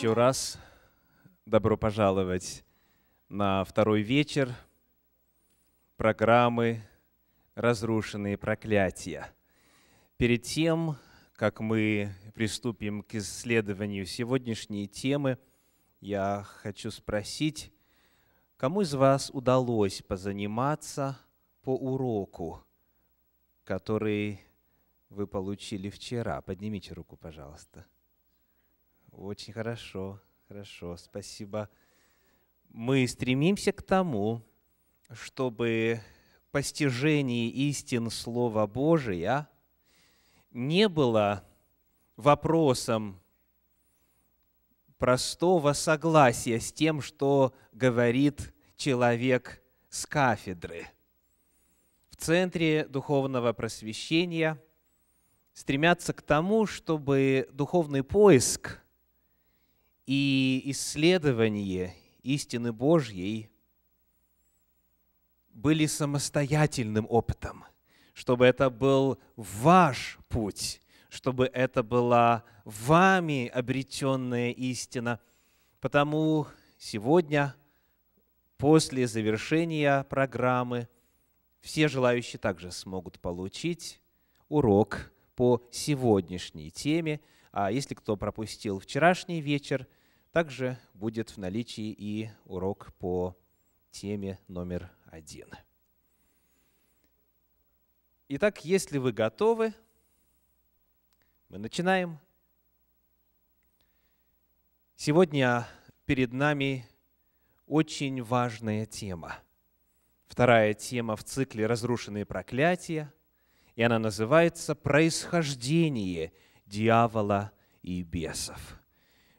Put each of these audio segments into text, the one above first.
еще раз добро пожаловать на второй вечер программы «Разрушенные проклятия». Перед тем, как мы приступим к исследованию сегодняшней темы, я хочу спросить, кому из вас удалось позаниматься по уроку, который вы получили вчера? Поднимите руку, пожалуйста. – очень хорошо, хорошо, спасибо. Мы стремимся к тому, чтобы постижение истин Слова Божия не было вопросом простого согласия с тем, что говорит человек с кафедры. В Центре духовного просвещения стремятся к тому, чтобы духовный поиск – и исследование истины Божьей были самостоятельным опытом, чтобы это был ваш путь, чтобы это была вами обретенная истина. Потому сегодня, после завершения программы, все желающие также смогут получить урок по сегодняшней теме. А если кто пропустил вчерашний вечер – также будет в наличии и урок по теме номер один. Итак, если вы готовы, мы начинаем. Сегодня перед нами очень важная тема. Вторая тема в цикле «Разрушенные проклятия», и она называется «Происхождение дьявола и бесов».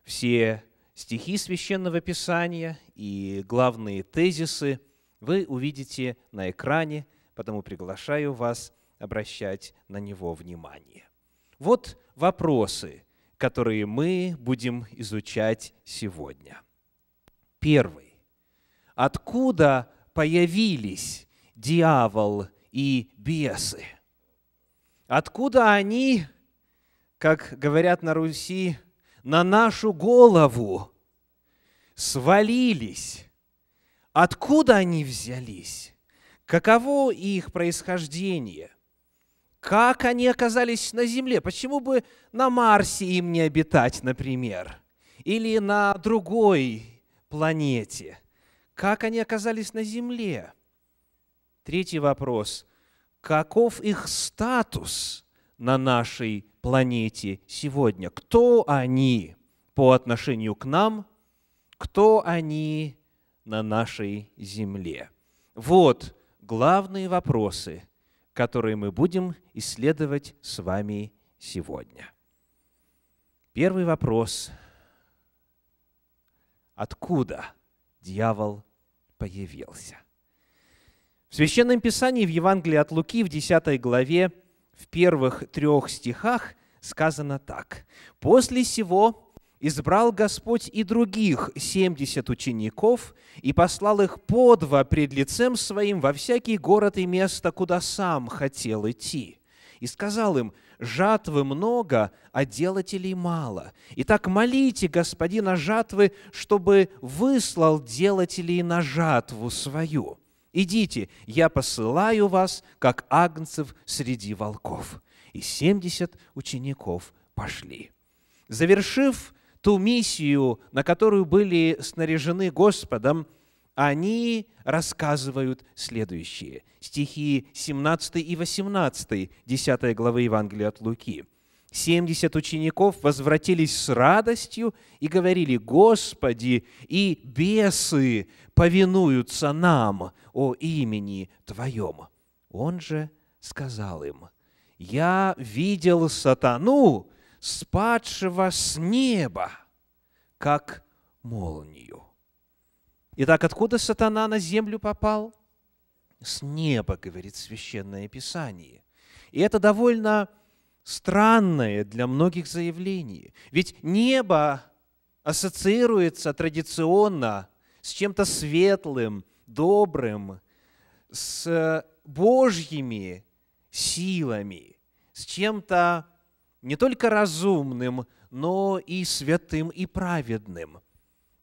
Все стихи священного писания и главные тезисы вы увидите на экране, потому приглашаю вас обращать на него внимание. Вот вопросы, которые мы будем изучать сегодня. Первый. Откуда появились дьявол и бесы? Откуда они, как говорят на Руси, на нашу голову свалились. Откуда они взялись? Каково их происхождение? Как они оказались на Земле? Почему бы на Марсе им не обитать, например? Или на другой планете? Как они оказались на Земле? Третий вопрос. Каков их статус на нашей планете сегодня. Кто они по отношению к нам? Кто они на нашей Земле? Вот главные вопросы, которые мы будем исследовать с вами сегодня. Первый вопрос. Откуда дьявол появился? В Священном Писании в Евангелии от Луки в 10 главе в первых трех стихах сказано так. «После сего избрал Господь и других семьдесят учеников и послал их по два пред лицем своим во всякий город и место, куда сам хотел идти. И сказал им, жатвы много, а делателей мало. Итак, молите Господина жатвы, чтобы выслал делателей на жатву свою». Идите, я посылаю вас, как агнцев среди волков. И семьдесят учеников пошли. Завершив ту миссию, на которую были снаряжены Господом, они рассказывают следующее. Стихи 17 и 18, 10 главы Евангелия от Луки. «Семьдесят учеников возвратились с радостью и говорили, «Господи, и бесы повинуются нам!» о имени Твоем». Он же сказал им, «Я видел сатану, спадшего с неба, как молнию». Итак, откуда сатана на землю попал? С неба, говорит Священное Писание. И это довольно странное для многих заявление. Ведь небо ассоциируется традиционно с чем-то светлым, добрым, с э, Божьими силами, с чем-то не только разумным, но и святым и праведным.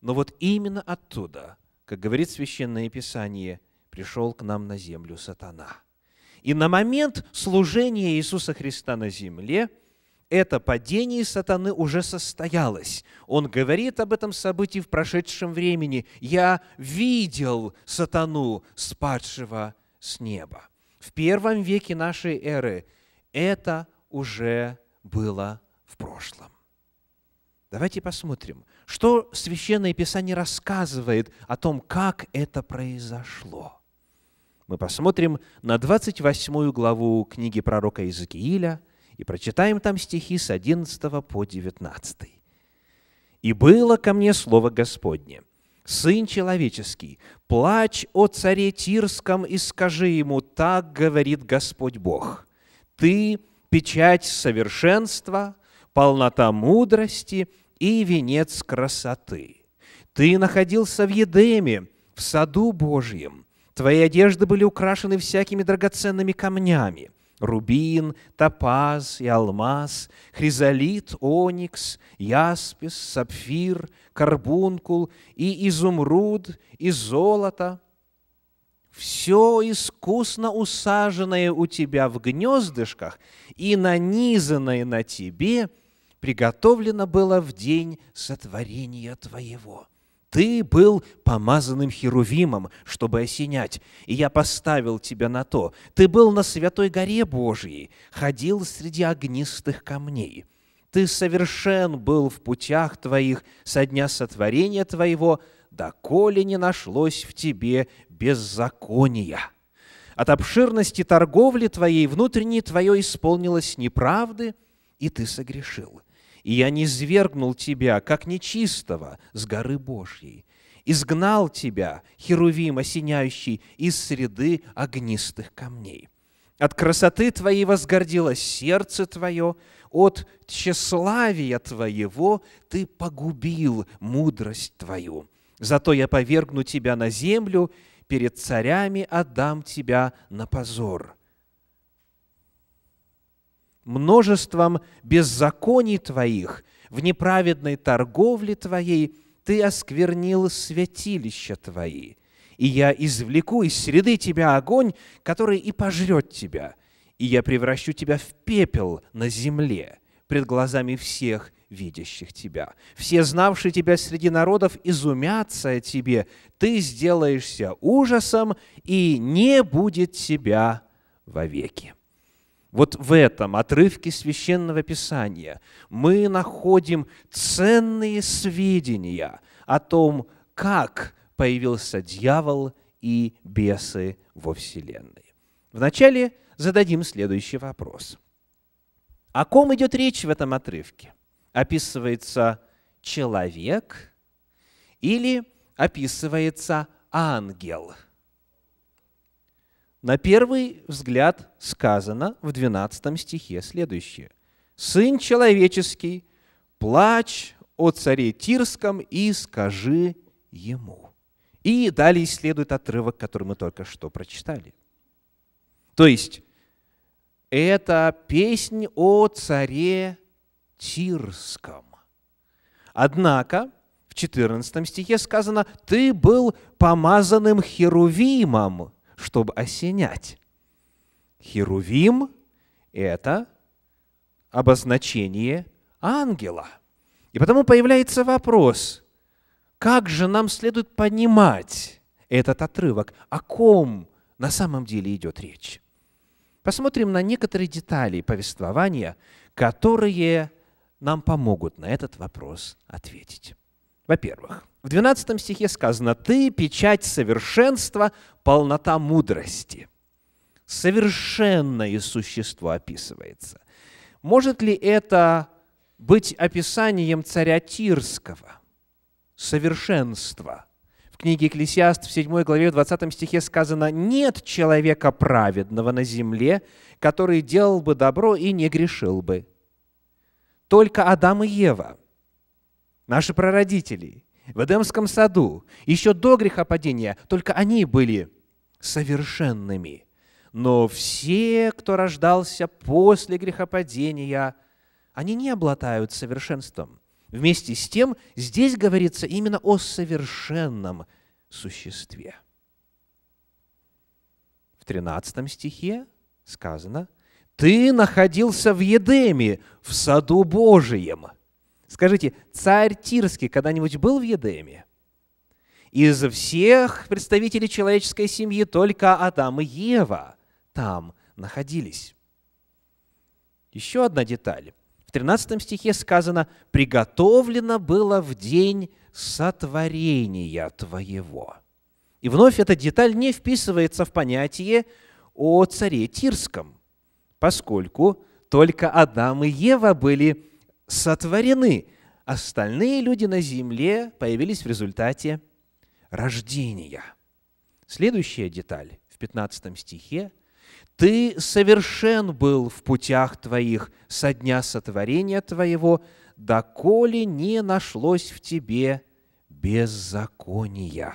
Но вот именно оттуда, как говорит Священное Писание, пришел к нам на землю сатана. И на момент служения Иисуса Христа на земле – это падение сатаны уже состоялось. Он говорит об этом событии в прошедшем времени. «Я видел сатану, спадшего с неба». В первом веке нашей эры это уже было в прошлом. Давайте посмотрим, что Священное Писание рассказывает о том, как это произошло. Мы посмотрим на 28 главу книги пророка Иезекииля – и прочитаем там стихи с 11 по 19. «И было ко мне слово Господне, Сын человеческий, плачь о царе Тирском и скажи ему, так говорит Господь Бог, ты – печать совершенства, полнота мудрости и венец красоты. Ты находился в Едеме, в саду Божьем, твои одежды были украшены всякими драгоценными камнями, рубин, топаз и алмаз, хризолит, оникс, яспис, сапфир, карбункул и изумруд, и золото. Все искусно усаженное у тебя в гнездышках и нанизанное на тебе приготовлено было в день сотворения твоего». Ты был помазанным херувимом, чтобы осенять, и я поставил тебя на то. Ты был на святой горе Божьей, ходил среди огнистых камней. Ты совершен был в путях твоих со дня сотворения твоего, доколе не нашлось в тебе беззакония. От обширности торговли твоей внутренней твое исполнилось неправды, и ты согрешил и я не свергнул тебя, как нечистого, с горы Божьей, изгнал тебя, херувим, осеняющий, из среды огнистых камней. От красоты твоей возгордилось сердце твое, от тщеславия твоего ты погубил мудрость твою. Зато я повергну тебя на землю, перед царями отдам тебя на позор множеством беззаконий твоих, в неправедной торговле твоей ты осквернил святилища твои. И я извлеку из среды тебя огонь, который и пожрет тебя, и я превращу тебя в пепел на земле пред глазами всех видящих тебя. Все, знавшие тебя среди народов, изумятся о тебе. Ты сделаешься ужасом, и не будет тебя вовеки вот в этом отрывке священного писания мы находим ценные сведения о том, как появился дьявол и бесы во Вселенной. Вначале зададим следующий вопрос. О ком идет речь в этом отрывке? Описывается человек или описывается ангел – на первый взгляд сказано в 12 стихе следующее. «Сын человеческий, плачь о царе Тирском и скажи ему». И далее следует отрывок, который мы только что прочитали. То есть, это песнь о царе Тирском. Однако, в 14 стихе сказано, «Ты был помазанным херувимом, чтобы осенять. Херувим – это обозначение ангела. И потому появляется вопрос, как же нам следует понимать этот отрывок, о ком на самом деле идет речь. Посмотрим на некоторые детали повествования, которые нам помогут на этот вопрос ответить. Во-первых, в 12 стихе сказано, «Ты – печать совершенства, полнота мудрости». Совершенное существо описывается. Может ли это быть описанием царя Тирского? Совершенство. В книге Екклесиаст в 7 главе в 20 стихе сказано, «Нет человека праведного на земле, который делал бы добро и не грешил бы». Только Адам и Ева, наши прародители – в Эдемском саду, еще до грехопадения, только они были совершенными. Но все, кто рождался после грехопадения, они не обладают совершенством. Вместе с тем, здесь говорится именно о совершенном существе. В 13 стихе сказано, «Ты находился в Едеме, в саду Божием». Скажите, царь Тирский когда-нибудь был в Едеме? Из всех представителей человеческой семьи только Адам и Ева там находились. Еще одна деталь. В 13 стихе сказано, «приготовлено было в день сотворения твоего». И вновь эта деталь не вписывается в понятие о царе Тирском, поскольку только Адам и Ева были сотворены. Остальные люди на земле появились в результате рождения. Следующая деталь в 15 стихе. «Ты совершен был в путях твоих со дня сотворения твоего, доколе не нашлось в тебе беззакония».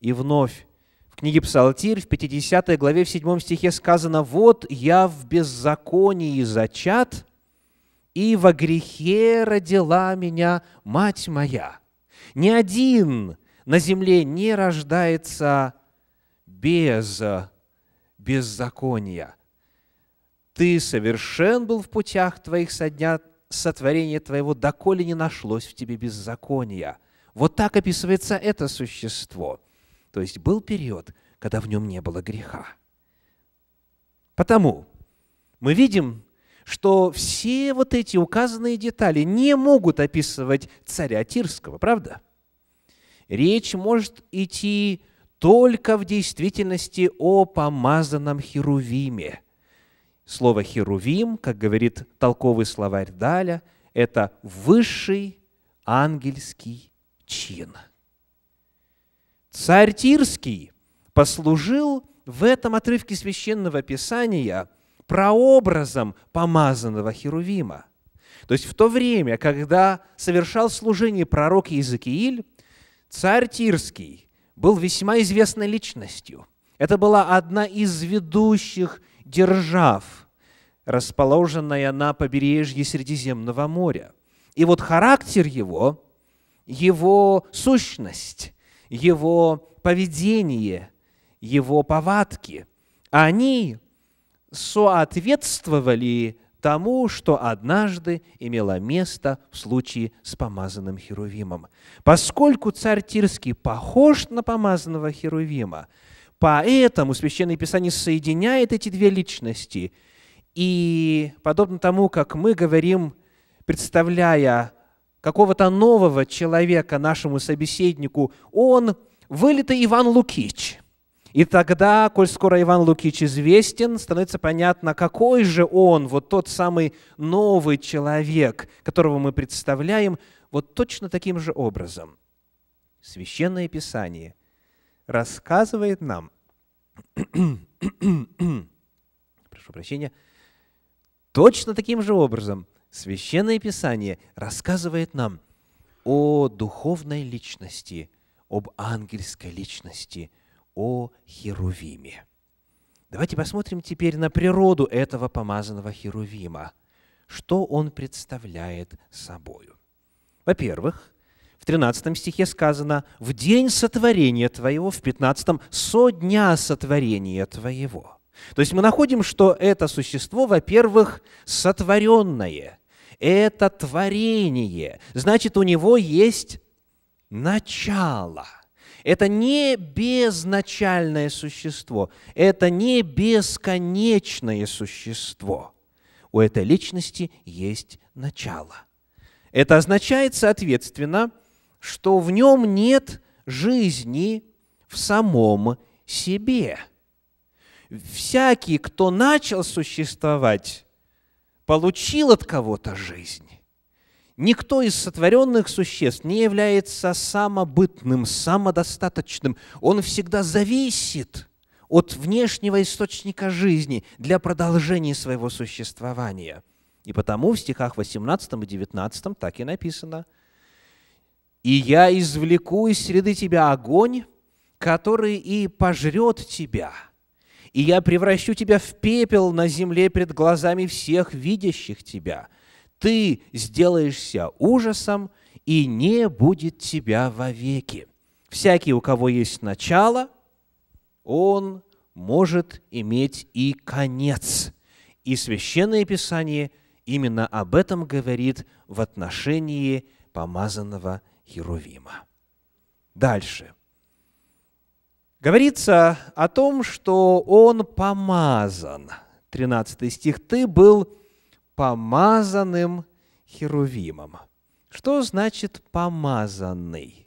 И вновь в книге Псалтирь в 50 главе в 7 стихе сказано «Вот я в беззаконии зачат, и во грехе родила меня мать моя. Ни один на земле не рождается без беззакония. Ты совершен был в путях твоих со дня сотворения твоего, доколе не нашлось в тебе беззакония. Вот так описывается это существо. То есть был период, когда в нем не было греха. Потому мы видим, что все вот эти указанные детали не могут описывать царя Тирского, правда? Речь может идти только в действительности о помазанном Херувиме. Слово «херувим», как говорит толковый словарь Даля, это высший ангельский чин. Царь Тирский послужил в этом отрывке Священного Писания – прообразом помазанного Херувима. То есть в то время, когда совершал служение пророк Иезекииль, царь Тирский был весьма известной личностью. Это была одна из ведущих держав, расположенная на побережье Средиземного моря. И вот характер его, его сущность, его поведение, его повадки, они соответствовали тому, что однажды имело место в случае с помазанным Херувимом. Поскольку царь Тирский похож на помазанного Херувима, поэтому Священное Писание соединяет эти две личности. И подобно тому, как мы говорим, представляя какого-то нового человека нашему собеседнику, он вылитый Иван Лукич – и тогда, коль скоро Иван Лукич известен, становится понятно, какой же он, вот тот самый новый человек, которого мы представляем, вот точно таким же образом. Священное Писание рассказывает нам, прошу прощения, точно таким же образом Священное Писание рассказывает нам о духовной личности, об ангельской личности – о Херувиме. Давайте посмотрим теперь на природу этого помазанного Херувима. Что он представляет собою? Во-первых, в 13 стихе сказано «в день сотворения твоего», в 15 «со дня сотворения твоего». То есть мы находим, что это существо, во-первых, сотворенное, это творение, значит, у него есть начало – это не безначальное существо, это не бесконечное существо. У этой личности есть начало. Это означает, соответственно, что в нем нет жизни в самом себе. Всякий, кто начал существовать, получил от кого-то жизнь. Никто из сотворенных существ не является самобытным, самодостаточным. Он всегда зависит от внешнего источника жизни для продолжения своего существования. И потому в стихах 18 и 19 так и написано. «И я извлеку из среды тебя огонь, который и пожрет тебя, и я превращу тебя в пепел на земле пред глазами всех видящих тебя» ты сделаешься ужасом, и не будет тебя вовеки. Всякий, у кого есть начало, он может иметь и конец. И Священное Писание именно об этом говорит в отношении помазанного Херувима. Дальше. Говорится о том, что он помазан. 13 стих. «Ты был помазанным херувимом. Что значит помазанный?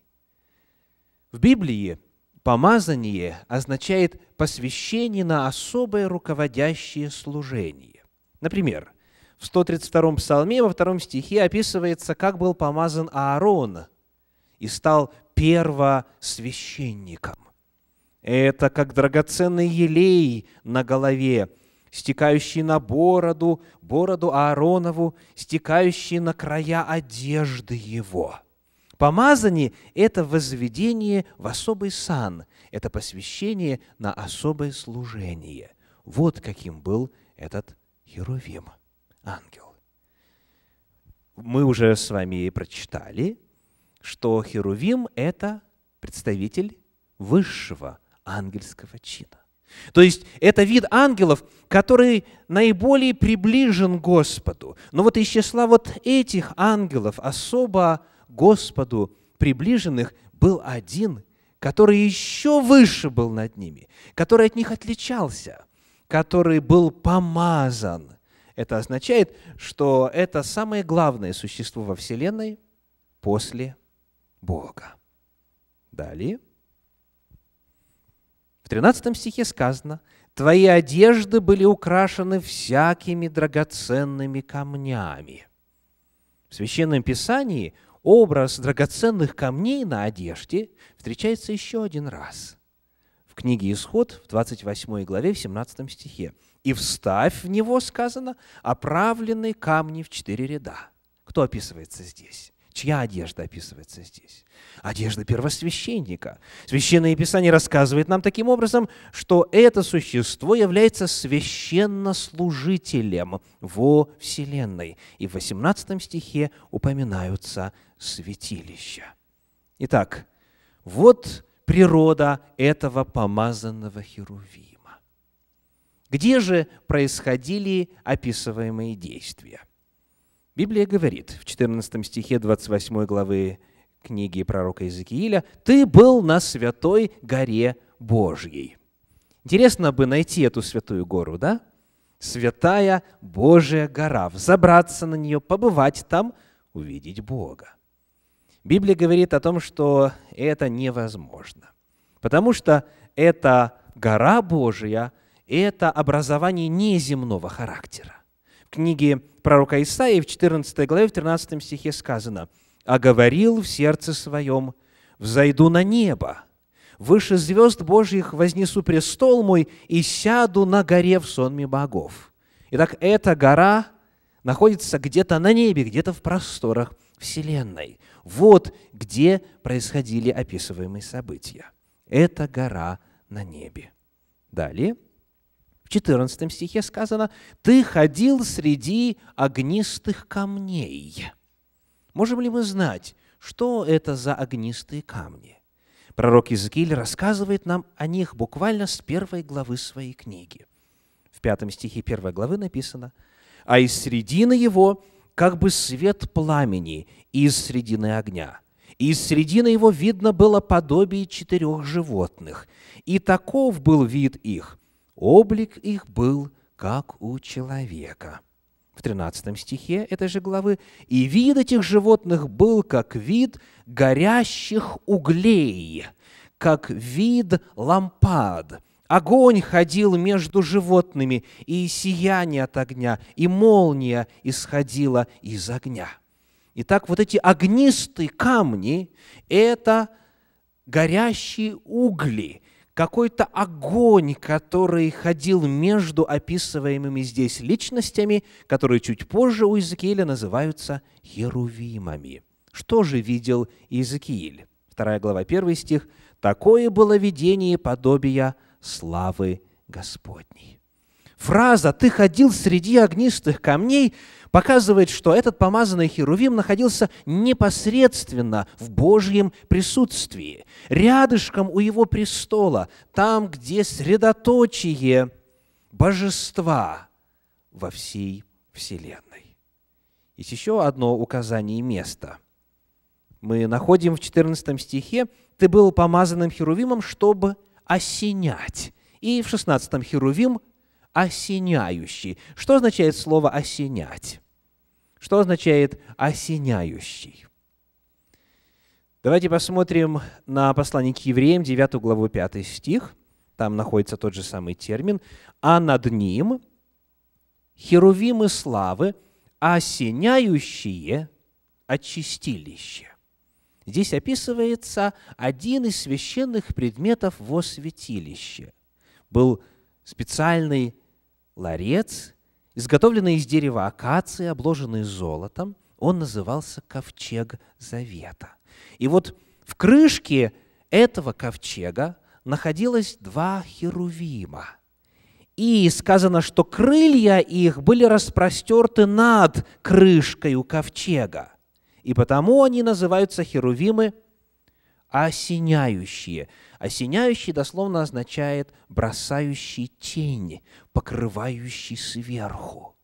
В Библии помазание означает посвящение на особое руководящее служение. Например, в 132-м псалме во втором стихе описывается, как был помазан Аарон и стал первосвященником. Это как драгоценный елей на голове стекающие на бороду, бороду Ааронову, стекающие на края одежды его. Помазание – это возведение в особый сан, это посвящение на особое служение. Вот каким был этот Херувим, ангел. Мы уже с вами прочитали, что Херувим – это представитель высшего ангельского чина. То есть это вид ангелов, который наиболее приближен Господу. Но вот из числа вот этих ангелов, особо Господу приближенных, был один, который еще выше был над ними, который от них отличался, который был помазан. Это означает, что это самое главное существо во Вселенной после Бога. Далее. 13 стихе сказано, «Твои одежды были украшены всякими драгоценными камнями». В Священном Писании образ драгоценных камней на одежде встречается еще один раз. В книге «Исход» в 28 главе, в 17 стихе. «И вставь в него, сказано, оправленные камни в четыре ряда». Кто описывается здесь? чья одежда описывается здесь? Одежда первосвященника. Священное Писание рассказывает нам таким образом, что это существо является священнослужителем во Вселенной. И в 18 стихе упоминаются святилища. Итак, вот природа этого помазанного херувима. Где же происходили описываемые действия? – Библия говорит в 14 стихе 28 главы книги пророка Иезекииля, «Ты был на святой горе Божьей». Интересно бы найти эту святую гору, да? Святая Божья гора, взобраться на нее, побывать там, увидеть Бога. Библия говорит о том, что это невозможно, потому что это гора Божья, это образование неземного характера книге пророка Исаии в 14 главе, в 13 стихе сказано, «А говорил в сердце своем, взойду на небо, выше звезд Божьих вознесу престол мой и сяду на горе в сонме богов». Итак, эта гора находится где-то на небе, где-то в просторах Вселенной. Вот где происходили описываемые события. Это гора на небе. Далее – 14 стихе сказано, «Ты ходил среди огнистых камней». Можем ли мы знать, что это за огнистые камни? Пророк Иезекииль рассказывает нам о них буквально с первой главы своей книги. В пятом стихе первой главы написано, «А из середины его как бы свет пламени из средины огня. И из средины его видно было подобие четырех животных. И таков был вид их. Облик их был как у человека. В 13 стихе этой же главы «И вид этих животных был, как вид горящих углей, как вид лампад». Огонь ходил между животными, и сияние от огня, и молния исходила из огня. Итак, вот эти огнистые камни – это горящие угли, какой-то огонь, который ходил между описываемыми здесь личностями, которые чуть позже у Иезекииля называются Ерувимами. Что же видел Иезекииль? Вторая глава, первый стих. «Такое было видение подобия славы Господней». Фраза «ты ходил среди огнистых камней» показывает, что этот помазанный Херувим находился непосредственно в Божьем присутствии, рядышком у его престола, там, где средоточие божества во всей Вселенной. Есть еще одно указание места. Мы находим в 14 стихе «Ты был помазанным Херувимом, чтобы осенять». И в 16 Херувим осеняющий. Что означает слово «осенять»? что означает «осеняющий». Давайте посмотрим на послание к евреям, 9 главу, 5 стих. Там находится тот же самый термин. «А над ним херувимы славы, а осеняющие очистилище». Здесь описывается один из священных предметов во святилище. Был специальный ларец, изготовленный из дерева акации, обложенный золотом, он назывался ковчег завета. И вот в крышке этого ковчега находилось два херувима. И сказано, что крылья их были распростерты над крышкой у ковчега. И потому они называются херувимы – осеняющие. Осеняющий дословно означает бросающий тень, покрывающий сверху.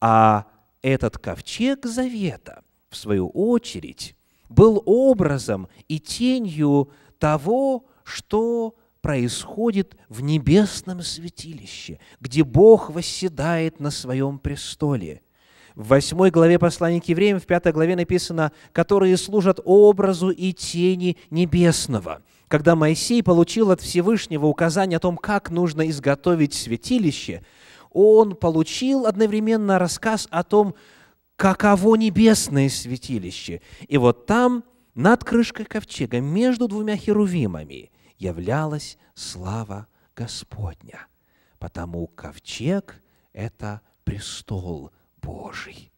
А этот ковчег завета, в свою очередь, был образом и тенью того, что происходит в небесном святилище, где Бог восседает на своем престоле. В 8 главе послания к евреям, в 5 главе написано, которые служат образу и тени небесного. Когда Моисей получил от Всевышнего указание о том, как нужно изготовить святилище, он получил одновременно рассказ о том, каково небесное святилище. И вот там, над крышкой ковчега, между двумя херувимами, являлась слава Господня. Потому ковчег – это престол Божий.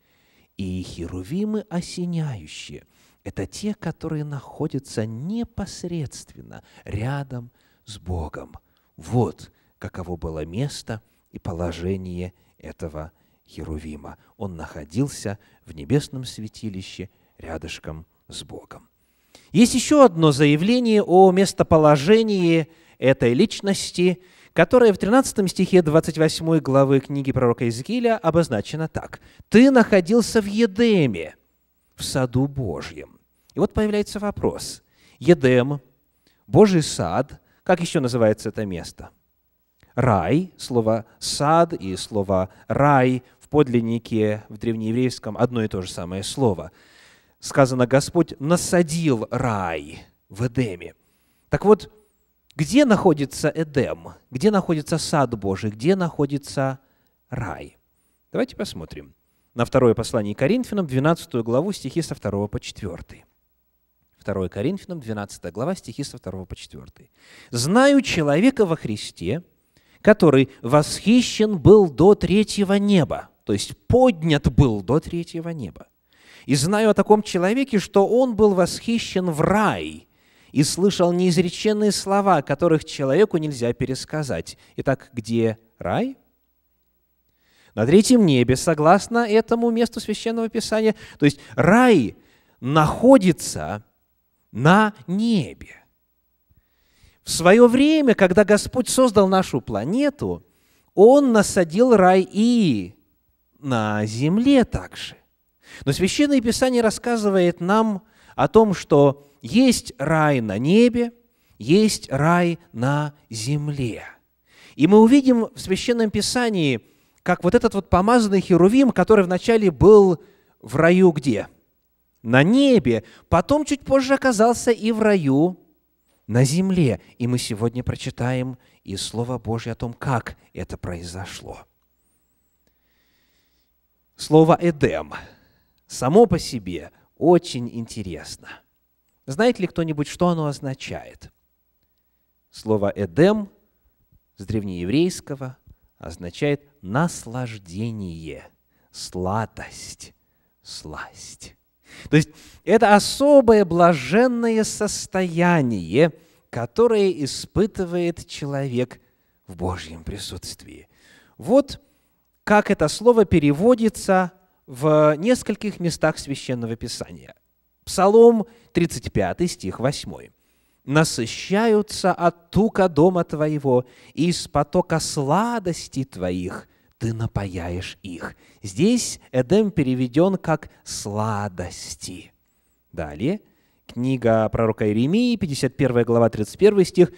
И херувимы осеняющие – это те, которые находятся непосредственно рядом с Богом. Вот каково было место и положение этого Херувима. Он находился в небесном святилище рядышком с Богом. Есть еще одно заявление о местоположении этой личности – которое в 13 стихе 28 главы книги пророка Иезекииля обозначено так. «Ты находился в Едеме, в саду Божьем». И вот появляется вопрос. Едем, Божий сад, как еще называется это место? Рай, слово «сад» и слово «рай» в подлиннике в древнееврейском одно и то же самое слово. Сказано, Господь насадил рай в Эдеме. Так вот, где находится Эдем? Где находится сад Божий? Где находится рай? Давайте посмотрим на второе послание Коринфянам, 12 главу, стихи со 2 по 4. 2 Коринфянам, 12 глава, стихи со 2 по 4. «Знаю человека во Христе, который восхищен был до третьего неба, то есть поднят был до третьего неба. И знаю о таком человеке, что он был восхищен в рай, и слышал неизреченные слова, которых человеку нельзя пересказать. Итак, где рай? На третьем небе, согласно этому месту Священного Писания. То есть рай находится на небе. В свое время, когда Господь создал нашу планету, Он насадил рай и на земле также. Но Священное Писание рассказывает нам, о том, что есть рай на небе, есть рай на земле. И мы увидим в Священном Писании, как вот этот вот помазанный Херувим, который вначале был в раю где? На небе, потом чуть позже оказался и в раю на земле. И мы сегодня прочитаем из Слова Божьего о том, как это произошло. Слово «Эдем» само по себе очень интересно. Знает ли кто-нибудь, что оно означает? Слово «эдем» с древнееврейского означает «наслаждение», «сладость», «сласть». То есть это особое блаженное состояние, которое испытывает человек в Божьем присутствии. Вот как это слово переводится в нескольких местах Священного Писания. Псалом 35, стих 8. «Насыщаются от тука дома твоего, и из потока сладости твоих ты напаяешь их». Здесь Эдем переведен как «сладости». Далее, книга пророка Иеремии, 51 глава, 31 стих.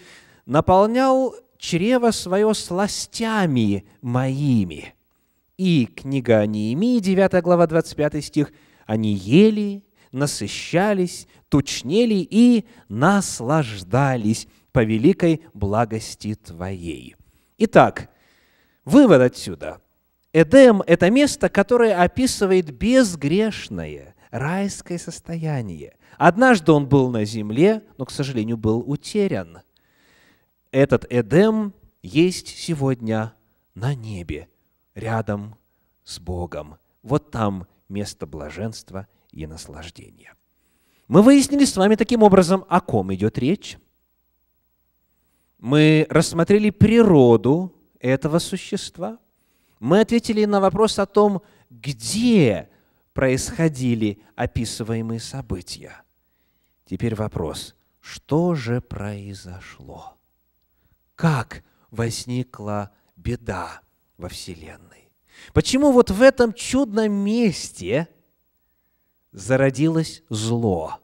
«Наполнял чрево свое сластями моими». И книга Неемии, 9 глава, 25 стих, «Они ели, насыщались, тучнели и наслаждались по великой благости Твоей». Итак, вывод отсюда. Эдем – это место, которое описывает безгрешное, райское состояние. Однажды он был на земле, но, к сожалению, был утерян. Этот Эдем есть сегодня на небе рядом с Богом. Вот там место блаженства и наслаждения. Мы выяснили с вами таким образом, о ком идет речь. Мы рассмотрели природу этого существа. Мы ответили на вопрос о том, где происходили описываемые события. Теперь вопрос, что же произошло? Как возникла беда? во Вселенной. Почему вот в этом чудном месте зародилось зло?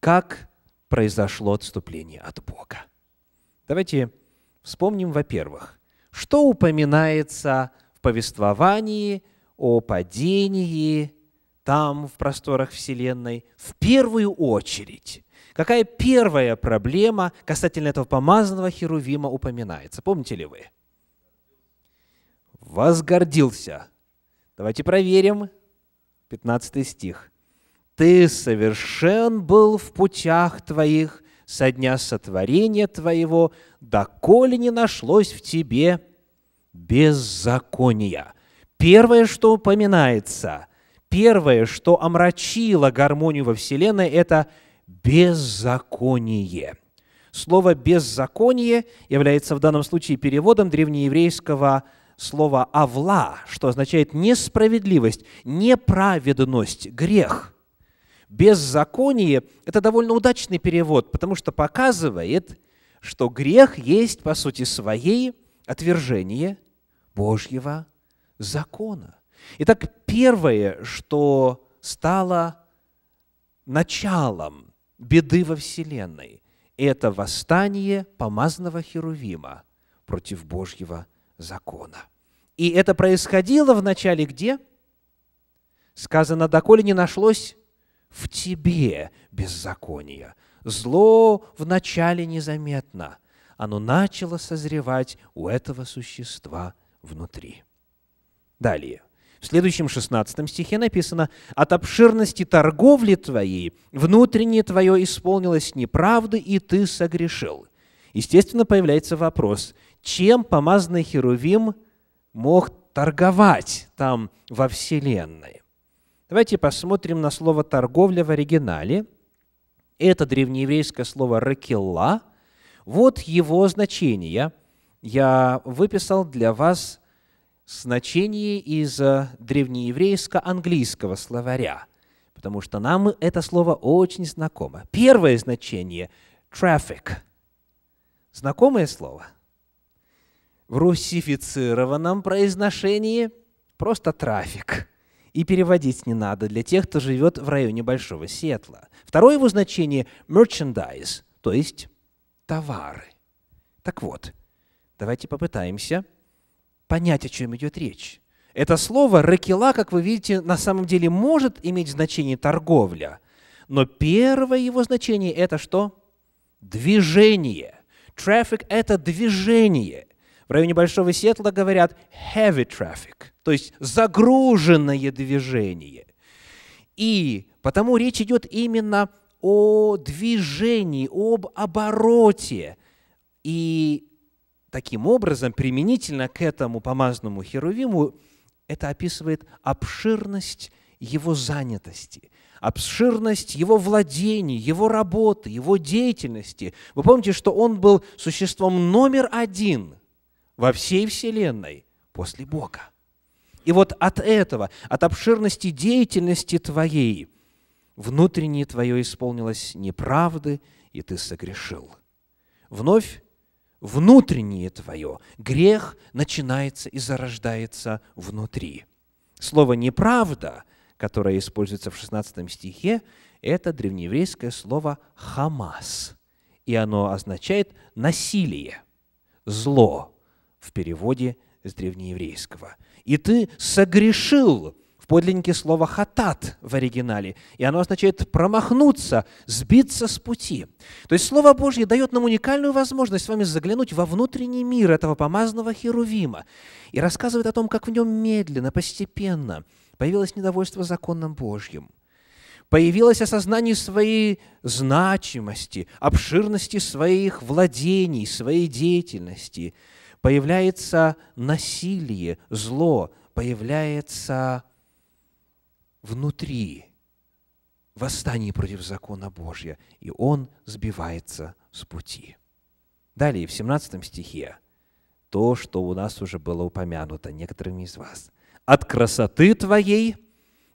Как произошло отступление от Бога? Давайте вспомним, во-первых, что упоминается в повествовании о падении там, в просторах Вселенной, в первую очередь. Какая первая проблема касательно этого помазанного Херувима упоминается? Помните ли вы? возгордился. Давайте проверим. 15 стих. «Ты совершен был в путях твоих со дня сотворения твоего, доколе не нашлось в тебе беззакония». Первое, что упоминается, первое, что омрачило гармонию во Вселенной, это беззаконие. Слово «беззаконие» является в данном случае переводом древнееврейского слово «авла», что означает несправедливость, неправедность, грех. Беззаконие – это довольно удачный перевод, потому что показывает, что грех есть, по сути своей, отвержение Божьего закона. Итак, первое, что стало началом беды во Вселенной, это восстание помазанного Херувима против Божьего закона. И это происходило вначале где? Сказано, доколе не нашлось в тебе беззакония. Зло вначале незаметно. Оно начало созревать у этого существа внутри. Далее. В следующем 16 стихе написано, «От обширности торговли твоей внутреннее твое исполнилось неправды, и ты согрешил». Естественно, появляется вопрос, чем помазанный Херувим – мог торговать там во Вселенной. Давайте посмотрим на слово «торговля» в оригинале. Это древнееврейское слово «ракелла». Вот его значение. Я выписал для вас значение из древнееврейско-английского словаря, потому что нам это слово очень знакомо. Первое значение – «traffic». Знакомое слово – в русифицированном произношении просто трафик. И переводить не надо для тех, кто живет в районе Большого Сетла. Второе его значение – merchandise, то есть товары. Так вот, давайте попытаемся понять, о чем идет речь. Это слово «ракела», как вы видите, на самом деле может иметь значение «торговля», но первое его значение – это что? Движение. Трафик — это движение. В районе Большого Сиэтла говорят heavy traffic, то есть загруженное движение. И потому речь идет именно о движении, об обороте. И таким образом, применительно к этому помазному Херувиму, это описывает обширность его занятости, обширность его владений, его работы, его деятельности. Вы помните, что он был существом номер один – во всей Вселенной после Бога. И вот от этого, от обширности деятельности твоей, внутреннее твое исполнилось неправды, и ты согрешил. Вновь внутреннее твое, грех начинается и зарождается внутри. Слово «неправда», которое используется в 16 стихе, это древнееврейское слово «хамас», и оно означает «насилие», «зло», в переводе с древнееврейского. «И ты согрешил» в подлиннике слово «хатат» в оригинале, и оно означает «промахнуться», «сбиться с пути». То есть Слово Божье дает нам уникальную возможность с вами заглянуть во внутренний мир этого помазанного Херувима и рассказывает о том, как в нем медленно, постепенно появилось недовольство законом Божьим – появилось осознание своей значимости, обширности своих владений, своей деятельности – появляется насилие, зло, появляется внутри восстание против закона Божья, и он сбивается с пути. Далее, в 17 стихе, то, что у нас уже было упомянуто некоторыми из вас. «От красоты твоей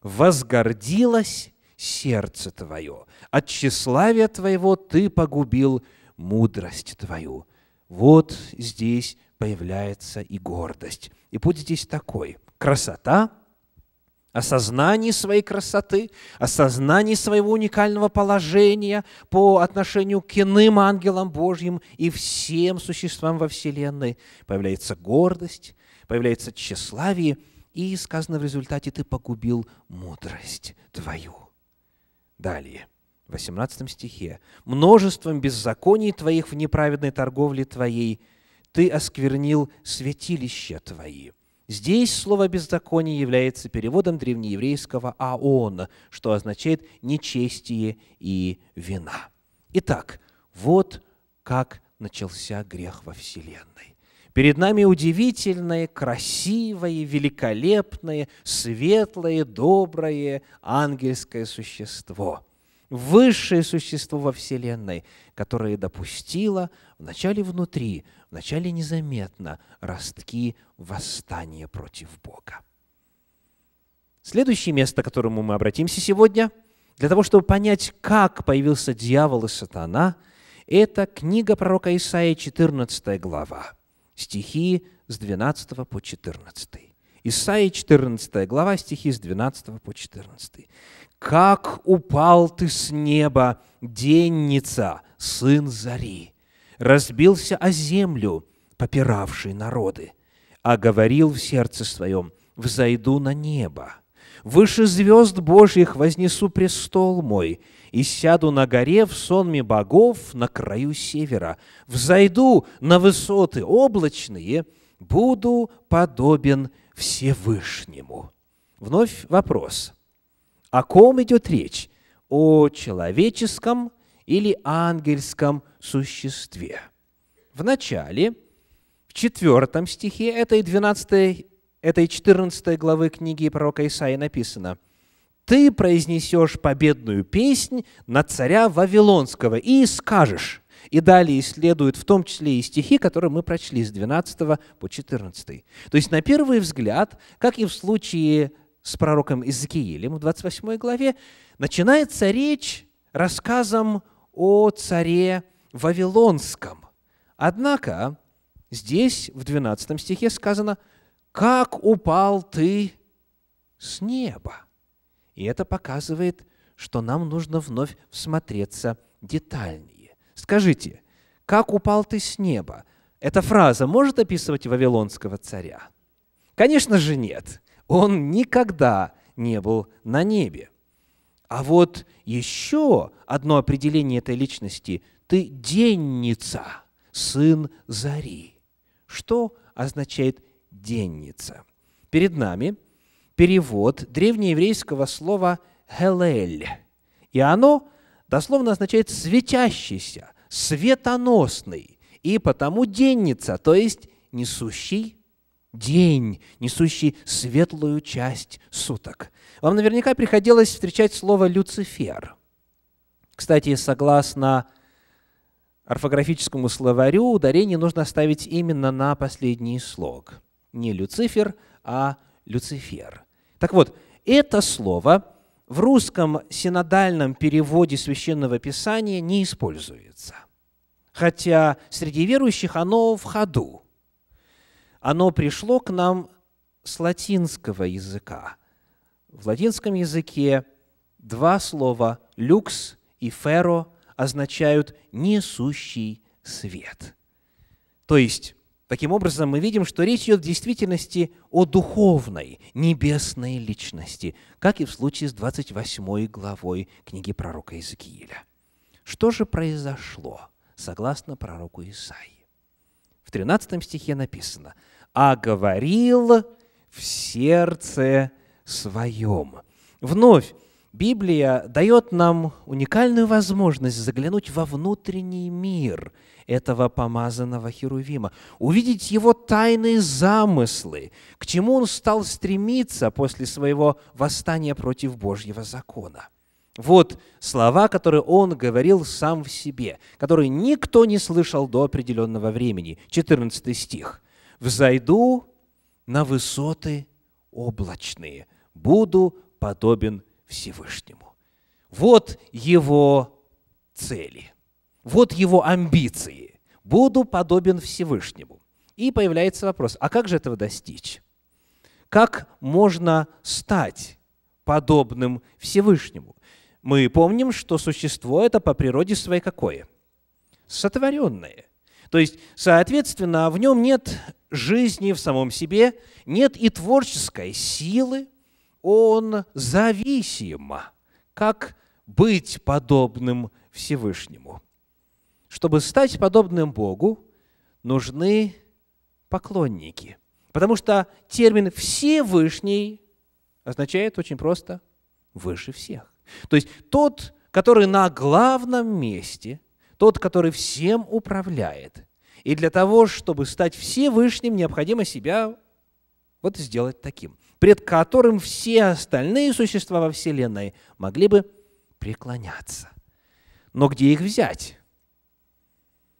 возгордилось сердце твое, от тщеславия твоего ты погубил мудрость твою». Вот здесь появляется и гордость. И путь здесь такой. Красота, осознание своей красоты, осознание своего уникального положения по отношению к иным ангелам Божьим и всем существам во Вселенной. Появляется гордость, появляется тщеславие, и сказано в результате «ты погубил мудрость твою». Далее, в 18 стихе. «Множеством беззаконий твоих в неправедной торговле твоей – ты осквернил святилище твои». Здесь слово «беззаконие» является переводом древнееврейского «аон», что означает «нечестие и вина». Итак, вот как начался грех во Вселенной. Перед нами удивительное, красивое, великолепное, светлое, доброе ангельское существо – высшее существо во Вселенной, которое допустило вначале внутри, вначале незаметно ростки восстания против Бога. Следующее место, к которому мы обратимся сегодня, для того, чтобы понять, как появился дьявол и сатана, это книга пророка Исаия, 14 глава, стихи с 12 по 14. Исаия 14 глава, стихи с 12 по 14. Как упал ты с неба, денница, сын зари! Разбился о землю, попиравший народы, а говорил в сердце своем, взойду на небо. Выше звезд Божьих вознесу престол мой, и сяду на горе в сонме богов на краю севера. Взойду на высоты облачные, буду подобен Всевышнему. Вновь вопрос. О ком идет речь? О человеческом или ангельском существе. В начале, в 4 стихе этой 12, этой 14 главы книги пророка Исаии написано, «Ты произнесешь победную песнь на царя Вавилонского и скажешь». И далее следуют в том числе и стихи, которые мы прочли с 12 по 14. То есть, на первый взгляд, как и в случае с пророком Иезекиилем в 28 главе, начинается речь рассказом о царе Вавилонском. Однако здесь, в 12 стихе сказано, «Как упал ты с неба». И это показывает, что нам нужно вновь всмотреться детальнее. Скажите, «Как упал ты с неба?» Эта фраза может описывать вавилонского царя? Конечно же, нет он никогда не был на небе. А вот еще одно определение этой личности – ты денница, сын Зари. Что означает денница? Перед нами перевод древнееврейского слова «хелель», и оно дословно означает «светящийся», «светоносный», и потому денница, то есть несущий день, несущий светлую часть суток. Вам наверняка приходилось встречать слово «люцифер». Кстати, согласно орфографическому словарю, ударение нужно ставить именно на последний слог. Не «люцифер», а «люцифер». Так вот, это слово в русском синодальном переводе Священного Писания не используется. Хотя среди верующих оно в ходу – оно пришло к нам с латинского языка. В латинском языке два слова «люкс» и «феро» означают «несущий свет». То есть, таким образом, мы видим, что речь идет в действительности о духовной, небесной личности, как и в случае с 28 главой книги пророка Иезекииля. Что же произошло, согласно пророку Исаии? В 13 стихе написано – а говорил в сердце своем. Вновь Библия дает нам уникальную возможность заглянуть во внутренний мир этого помазанного Херувима, увидеть его тайные замыслы, к чему он стал стремиться после своего восстания против Божьего закона. Вот слова, которые он говорил сам в себе, которые никто не слышал до определенного времени. 14 стих – «Взойду на высоты облачные, буду подобен Всевышнему». Вот его цели, вот его амбиции. «Буду подобен Всевышнему». И появляется вопрос, а как же этого достичь? Как можно стать подобным Всевышнему? Мы помним, что существо это по природе своей какое? Сотворенное. То есть, соответственно, в нем нет жизни в самом себе, нет и творческой силы, он зависим. Как быть подобным Всевышнему? Чтобы стать подобным Богу, нужны поклонники. Потому что термин «всевышний» означает очень просто «выше всех». То есть тот, который на главном месте – тот, который всем управляет. И для того, чтобы стать Всевышним, необходимо себя вот сделать таким, пред которым все остальные существа во Вселенной могли бы преклоняться. Но где их взять?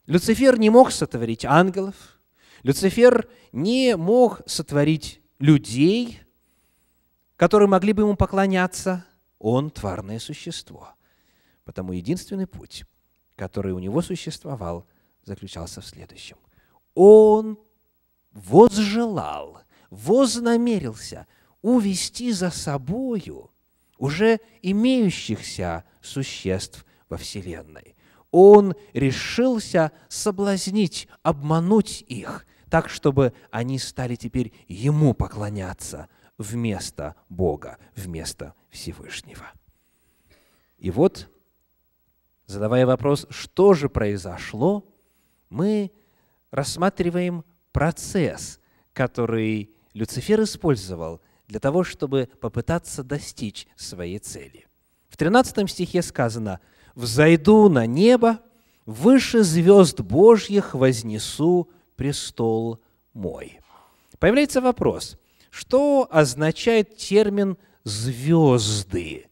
Люцифер не мог сотворить ангелов, Люцифер не мог сотворить людей, которые могли бы ему поклоняться. Он тварное существо. Потому единственный путь который у него существовал, заключался в следующем. Он возжелал, вознамерился увести за собою уже имеющихся существ во Вселенной. Он решился соблазнить, обмануть их, так, чтобы они стали теперь Ему поклоняться вместо Бога, вместо Всевышнего. И вот Задавая вопрос, что же произошло, мы рассматриваем процесс, который Люцифер использовал для того, чтобы попытаться достичь своей цели. В 13 стихе сказано «Взойду на небо, выше звезд Божьих вознесу престол мой». Появляется вопрос, что означает термин «звезды»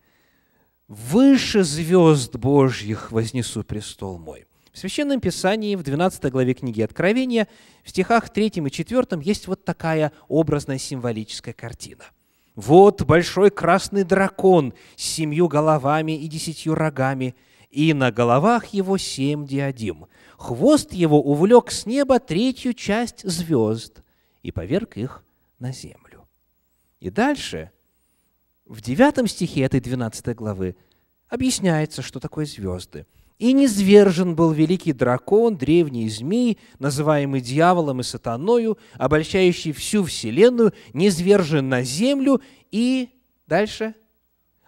«Выше звезд Божьих вознесу престол мой». В Священном Писании, в 12 главе книги Откровения, в стихах 3 и 4 есть вот такая образная символическая картина. «Вот большой красный дракон с семью головами и десятью рогами, и на головах его семь диадим. Хвост его увлек с неба третью часть звезд и поверг их на землю». И дальше – в 9 стихе этой 12 главы объясняется, что такое звезды. «И низвержен был великий дракон, древний змей, называемый дьяволом и сатаною, обольщающий всю вселенную, низвержен на землю, и дальше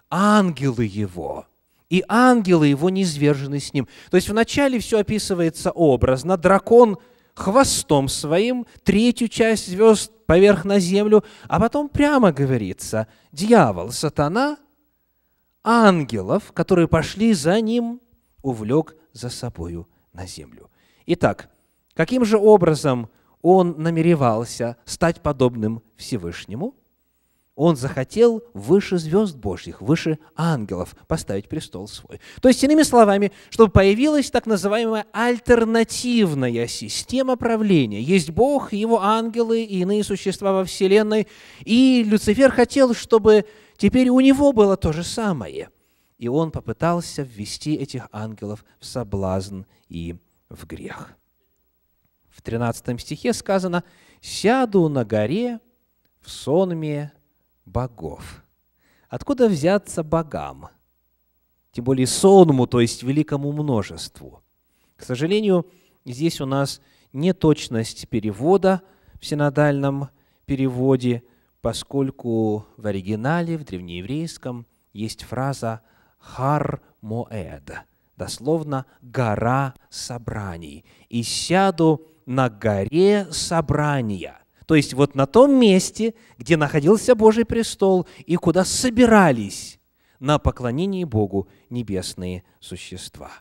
ангелы его» и ангелы его низвержены с ним. То есть вначале все описывается образно. Дракон хвостом своим, третью часть звезд поверх на землю, а потом прямо говорится, дьявол, сатана, ангелов, которые пошли за ним, увлек за собою на землю. Итак, каким же образом он намеревался стать подобным Всевышнему – он захотел выше звезд Божьих, выше ангелов поставить престол свой. То есть, иными словами, чтобы появилась так называемая альтернативная система правления. Есть Бог, Его ангелы и иные существа во Вселенной. И Люцифер хотел, чтобы теперь у него было то же самое. И он попытался ввести этих ангелов в соблазн и в грех. В 13 стихе сказано «Сяду на горе в сонме богов. Откуда взяться богам? Тем более сонму, то есть великому множеству. К сожалению, здесь у нас неточность перевода в синодальном переводе, поскольку в оригинале, в древнееврейском, есть фраза «хар моэд», дословно «гора собраний», «и сяду на горе собрания». То есть вот на том месте, где находился Божий престол и куда собирались на поклонение Богу небесные существа.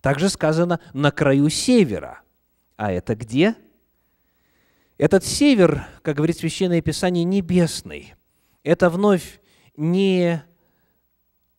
Также сказано «на краю севера». А это где? Этот север, как говорит Священное Писание, небесный. Это вновь не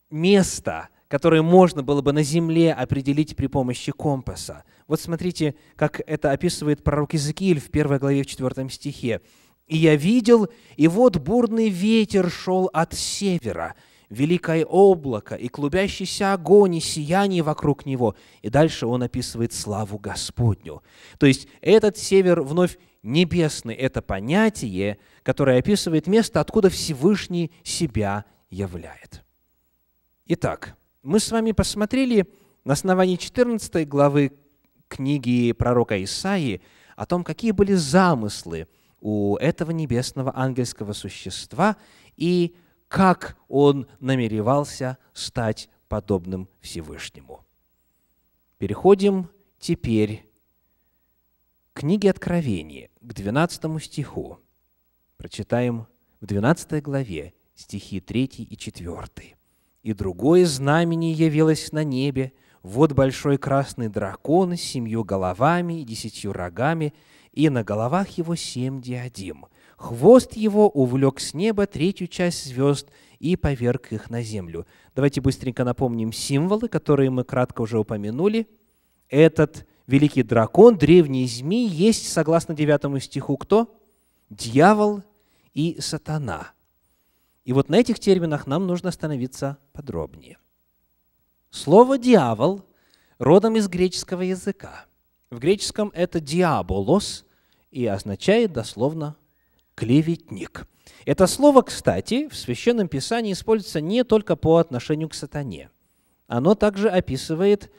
место, которые можно было бы на земле определить при помощи компаса. Вот смотрите, как это описывает пророк Иезекииль в первой главе в четвертом стихе. «И я видел, и вот бурный ветер шел от севера, великое облако и клубящийся огонь и сияние вокруг него». И дальше он описывает славу Господню. То есть этот север вновь небесный – это понятие, которое описывает место, откуда Всевышний себя являет. Итак, мы с вами посмотрели на основании 14 главы книги пророка Исаии о том, какие были замыслы у этого небесного ангельского существа и как он намеревался стать подобным Всевышнему. Переходим теперь к книге Откровения, к 12 стиху. Прочитаем в 12 главе стихи 3 и 4. И другое знамение явилось на небе. Вот большой красный дракон с семью головами и десятью рогами, и на головах его семь диадим. Хвост его увлек с неба третью часть звезд и поверг их на землю. Давайте быстренько напомним символы, которые мы кратко уже упомянули. Этот великий дракон, древний змей, есть, согласно девятому стиху, кто? Дьявол и сатана – и вот на этих терминах нам нужно становиться подробнее. Слово «дьявол» родом из греческого языка. В греческом это «диаболос» и означает дословно «клеветник». Это слово, кстати, в Священном Писании используется не только по отношению к сатане. Оно также описывает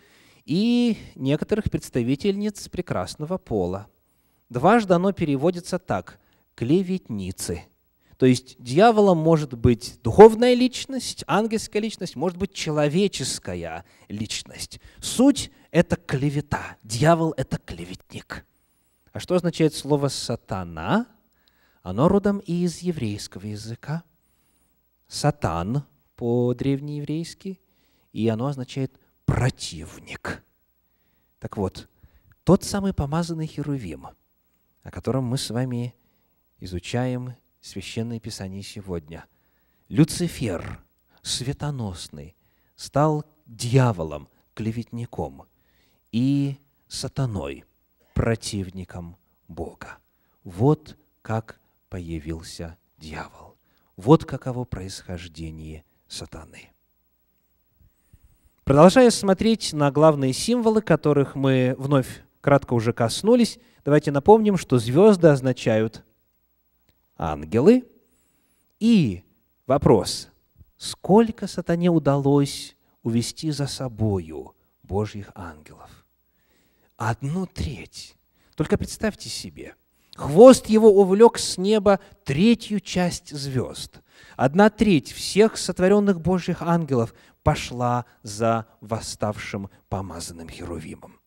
и некоторых представительниц прекрасного пола. Дважды оно переводится так – клеветницы – то есть дьяволом может быть духовная личность, ангельская личность, может быть человеческая личность. Суть – это клевета. Дьявол – это клеветник. А что означает слово «сатана»? Оно родом и из еврейского языка. «Сатан» по-древнееврейски, и оно означает «противник». Так вот, тот самый помазанный Херувим, о котором мы с вами изучаем Священное Писание сегодня. Люцифер, светоносный, стал дьяволом, клеветником и сатаной, противником Бога. Вот как появился дьявол. Вот каково происхождение сатаны. Продолжая смотреть на главные символы, которых мы вновь кратко уже коснулись, давайте напомним, что звезды означают ангелы. И вопрос, сколько сатане удалось увести за собою Божьих ангелов? Одну треть. Только представьте себе, хвост его увлек с неба третью часть звезд. Одна треть всех сотворенных Божьих ангелов пошла за восставшим помазанным Херувимом.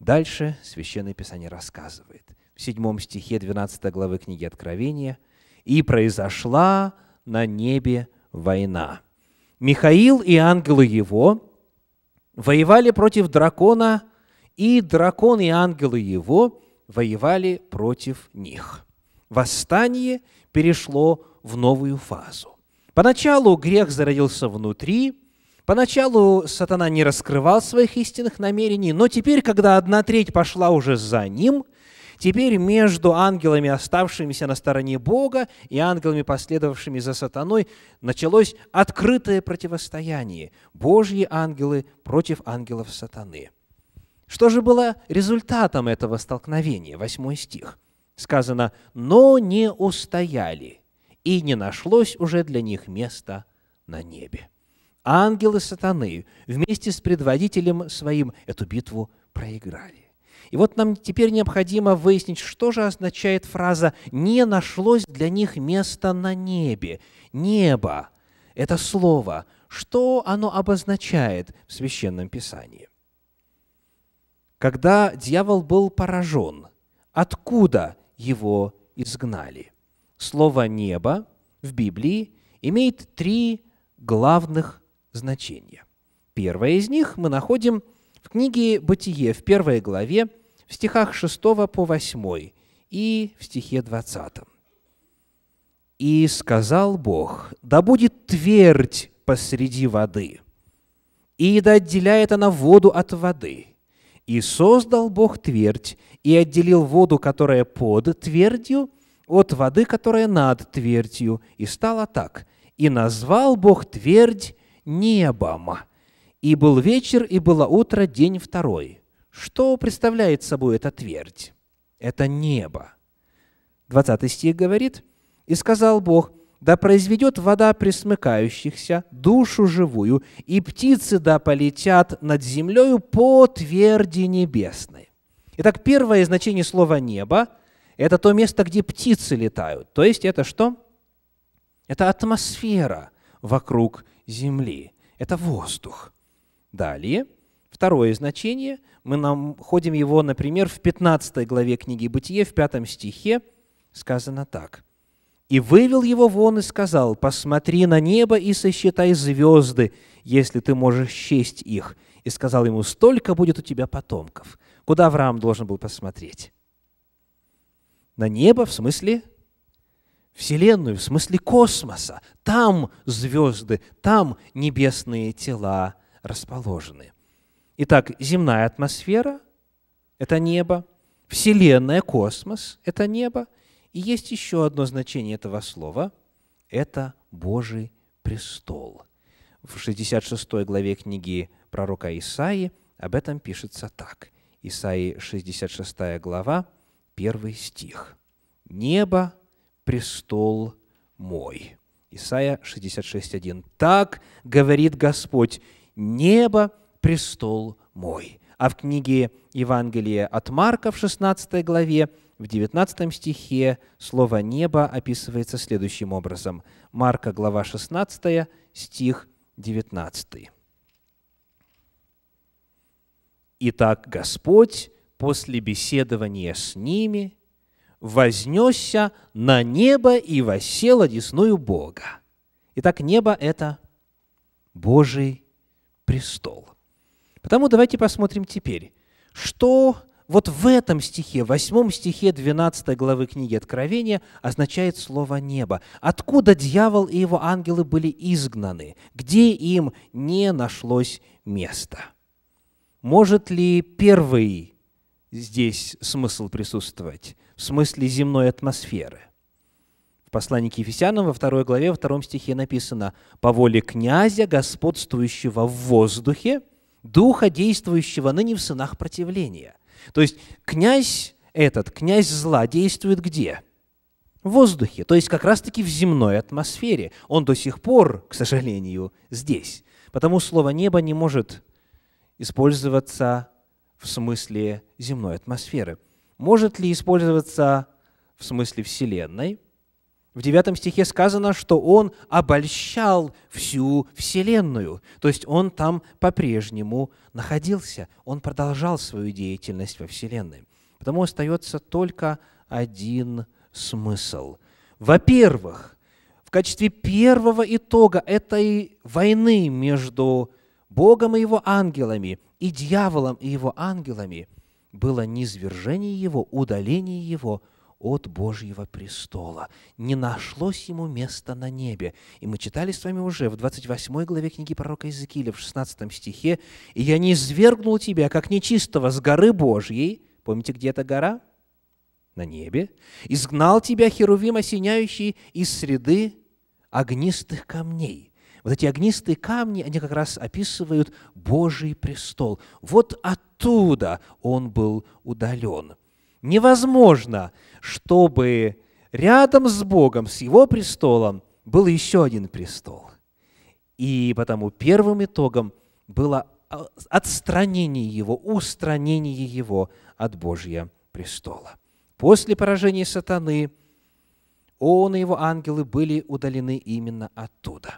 Дальше Священное Писание рассказывает. 7 стихе 12 главы книги Откровения, «И произошла на небе война. Михаил и ангелы его воевали против дракона, и дракон и ангелы его воевали против них». Восстание перешло в новую фазу. Поначалу грех зародился внутри, поначалу сатана не раскрывал своих истинных намерений, но теперь, когда одна треть пошла уже за ним – Теперь между ангелами, оставшимися на стороне Бога, и ангелами, последовавшими за сатаной, началось открытое противостояние. Божьи ангелы против ангелов сатаны. Что же было результатом этого столкновения? Восьмой стих. Сказано, «Но не устояли, и не нашлось уже для них места на небе». Ангелы сатаны вместе с предводителем своим эту битву проиграли. И вот нам теперь необходимо выяснить, что же означает фраза «не нашлось для них места на небе». Небо – это слово. Что оно обозначает в Священном Писании? Когда дьявол был поражен, откуда его изгнали? Слово «небо» в Библии имеет три главных значения. Первое из них мы находим в книге «Бытие» в первой главе в стихах 6 по 8 и в стихе 20. «И сказал Бог, да будет твердь посреди воды, и да отделяет она воду от воды. И создал Бог твердь, и отделил воду, которая под твердью, от воды, которая над твердью, и стало так. И назвал Бог твердь небом. И был вечер, и было утро, день второй. Что представляет собой эта твердь? Это небо. 20 стих говорит, «И сказал Бог, да произведет вода пресмыкающихся, душу живую, и птицы да полетят над землею по тверди небесной». Итак, первое значение слова «небо» – это то место, где птицы летают. То есть это что? Это атмосфера вокруг земли. Это воздух. Далее – Второе значение, мы находим его, например, в 15 главе книги Бытие, в 5 стихе, сказано так. «И вывел его вон и сказал, посмотри на небо и сосчитай звезды, если ты можешь счесть их. И сказал ему, столько будет у тебя потомков». Куда Авраам должен был посмотреть? На небо, в смысле Вселенную, в смысле космоса. Там звезды, там небесные тела расположены. Итак, земная атмосфера – это небо, Вселенная, космос – это небо, и есть еще одно значение этого слова – это Божий престол. В 66 главе книги пророка Исаии об этом пишется так. Исаи 66 глава, первый стих. «Небо – престол мой». Исайя 66.1. «Так говорит Господь, небо престол мой». А в книге Евангелия от Марка в 16 главе, в 19 стихе слово «небо» описывается следующим образом. Марка, глава 16, стих 19. «Итак Господь после беседования с ними вознесся на небо и восел одесную Бога». Итак, небо – это Божий престол – Потому давайте посмотрим теперь, что вот в этом стихе, восьмом стихе 12 главы книги Откровения означает слово «небо». Откуда дьявол и его ангелы были изгнаны? Где им не нашлось места? Может ли первый здесь смысл присутствовать? В смысле земной атмосферы? В послании к Ефесянам во второй главе, во втором стихе написано «По воле князя, господствующего в воздухе, духа действующего ныне в сынах противления. То есть князь этот, князь зла, действует где? В воздухе, то есть как раз-таки в земной атмосфере. Он до сих пор, к сожалению, здесь. Потому слово «небо» не может использоваться в смысле земной атмосферы. Может ли использоваться в смысле Вселенной – в девятом стихе сказано, что он обольщал всю вселенную. То есть он там по-прежнему находился. Он продолжал свою деятельность во вселенной. Потому остается только один смысл. Во-первых, в качестве первого итога этой войны между Богом и его ангелами и дьяволом и его ангелами было низвержение его, удаление его – от Божьего престола. Не нашлось ему места на небе. И мы читали с вами уже в 28 главе книги пророка Иезекииля, в 16 стихе, «И я не извергнул тебя, как нечистого, с горы Божьей». Помните, где эта гора? На небе. «Изгнал тебя, херувим, осеняющий, из среды огнистых камней». Вот эти огнистые камни, они как раз описывают Божий престол. Вот оттуда он был удален – Невозможно, чтобы рядом с Богом, с Его престолом, был еще один престол. И потому первым итогом было отстранение Его, устранение Его от Божьего престола. После поражения сатаны он и его ангелы были удалены именно оттуда.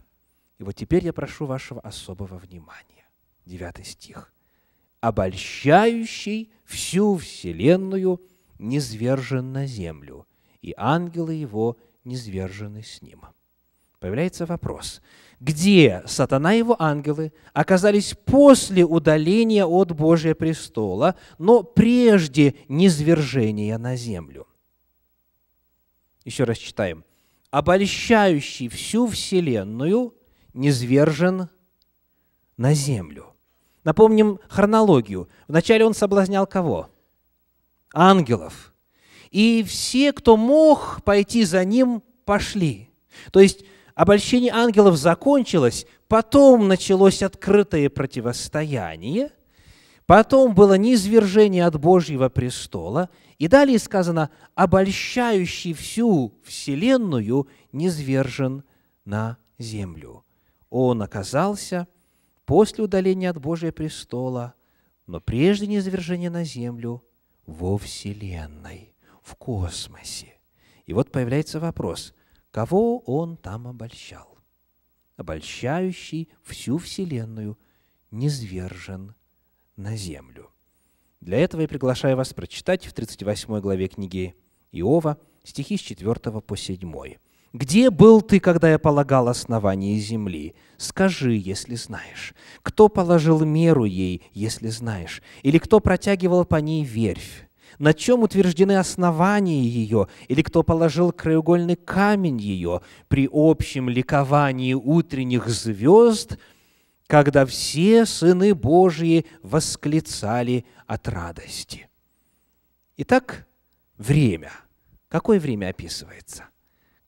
И вот теперь я прошу вашего особого внимания. Девятый стих. «Обольщающий всю вселенную низвержен на землю, и ангелы его низвержены с ним. Появляется вопрос, где сатана и его ангелы оказались после удаления от Божьего престола, но прежде низвержения на землю? Еще раз читаем. «Обольщающий всю вселенную низвержен на землю». Напомним хронологию. Вначале он соблазнял кого? ангелов. И все, кто мог пойти за ним, пошли. То есть обольщение ангелов закончилось, потом началось открытое противостояние, потом было низвержение от Божьего престола, и далее сказано «обольщающий всю вселенную низвержен на землю». Он оказался после удаления от Божьего престола, но прежде низвержения на землю во Вселенной, в космосе. И вот появляется вопрос, кого он там обольщал? Обольщающий всю Вселенную низвержен на землю. Для этого я приглашаю вас прочитать в 38 главе книги Иова стихи с 4 по 7. Где был ты, когда я полагал основание земли? Скажи, если знаешь. Кто положил меру ей, если знаешь? Или кто протягивал по ней верфь? На чем утверждены основания ее? Или кто положил краеугольный камень ее при общем ликовании утренних звезд, когда все сыны Божьи восклицали от радости? Итак, время. Какое время описывается? –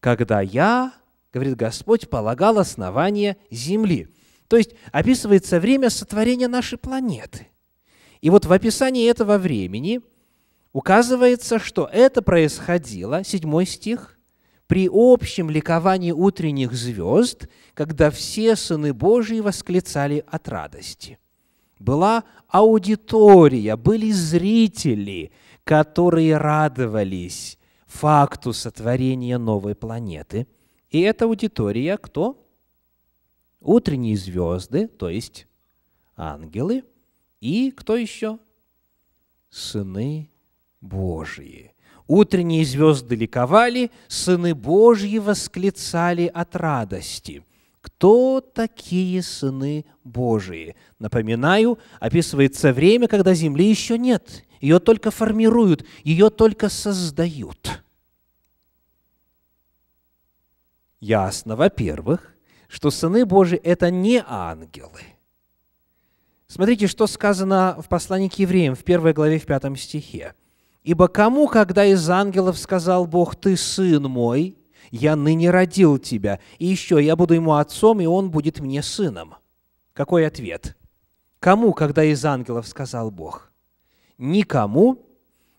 когда я, говорит Господь, полагал основание земли. То есть описывается время сотворения нашей планеты. И вот в описании этого времени указывается, что это происходило, седьмой стих, при общем ликовании утренних звезд, когда все сыны Божии восклицали от радости. Была аудитория, были зрители, которые радовались факту сотворения новой планеты. И эта аудитория кто? Утренние звезды, то есть ангелы, и кто еще? Сыны Божьи. Утренние звезды ликовали, сыны Божьи восклицали от радости. Кто такие сыны Божии? Напоминаю, описывается время, когда земли еще нет. Ее только формируют, ее только создают. ясно, во-первых, что сыны Божии – это не ангелы. Смотрите, что сказано в послании к евреям в первой главе в пятом стихе. «Ибо кому, когда из ангелов сказал Бог, ты сын мой, я ныне родил тебя, и еще я буду ему отцом, и он будет мне сыном». Какой ответ? Кому, когда из ангелов сказал Бог? Никому,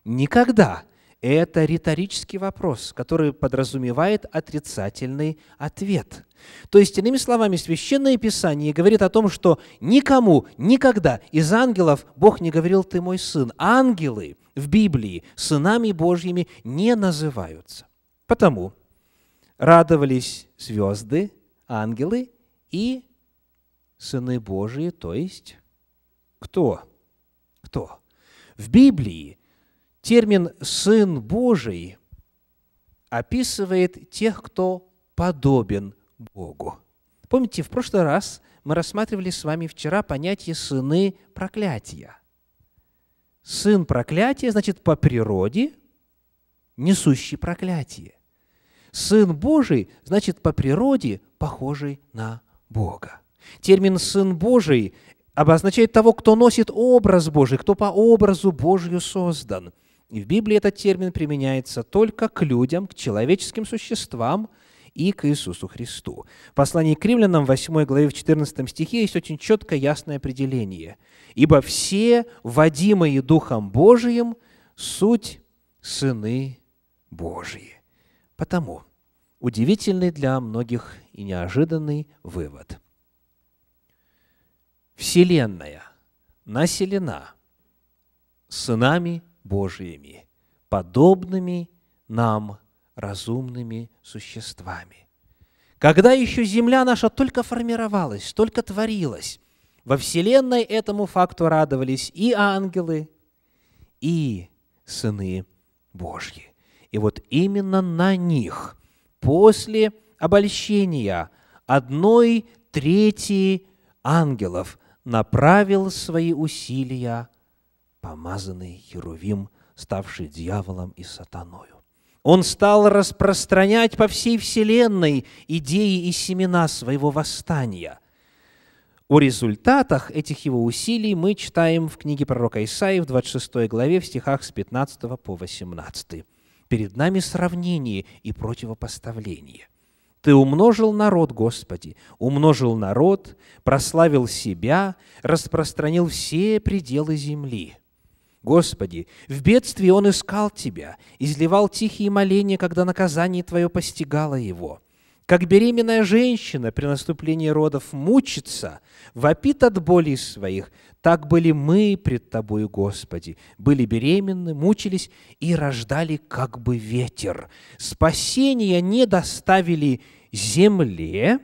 никогда. Это риторический вопрос, который подразумевает отрицательный ответ. То есть, иными словами, Священное Писание говорит о том, что никому никогда из ангелов Бог не говорил «ты мой сын». Ангелы в Библии сынами Божьими не называются. Потому радовались звезды, ангелы и сыны Божии, то есть кто? Кто? В Библии термин «сын Божий» описывает тех, кто подобен Богу. Помните, в прошлый раз мы рассматривали с вами вчера понятие «сыны проклятия». Сын проклятия значит по природе несущий проклятие. Сын Божий значит по природе похожий на Бога. Термин «сын Божий» обозначает того, кто носит образ Божий, кто по образу Божию создан – в Библии этот термин применяется только к людям, к человеческим существам и к Иисусу Христу. В послании к римлянам 8 главе в 14 стихе есть очень четкое ясное определение. «Ибо все, водимые Духом Божиим, суть сыны Божьи». Потому удивительный для многих и неожиданный вывод. Вселенная населена сынами Божьими, подобными нам разумными существами. Когда еще земля наша только формировалась, только творилась, во Вселенной этому факту радовались и ангелы, и сыны Божьи. И вот именно на них после обольщения одной трети ангелов направил свои усилия помазанный Херувим, ставший дьяволом и сатаною. Он стал распространять по всей вселенной идеи и семена своего восстания. О результатах этих его усилий мы читаем в книге пророка Исаии в 26 главе в стихах с 15 по 18. Перед нами сравнение и противопоставление. Ты умножил народ, Господи, умножил народ, прославил себя, распространил все пределы земли – Господи, в бедствии он искал Тебя, изливал тихие моления, когда наказание Твое постигало его. Как беременная женщина при наступлении родов мучится, вопит от боли своих, так были мы пред Тобою, Господи. Были беременны, мучились и рождали как бы ветер. Спасения не доставили земле,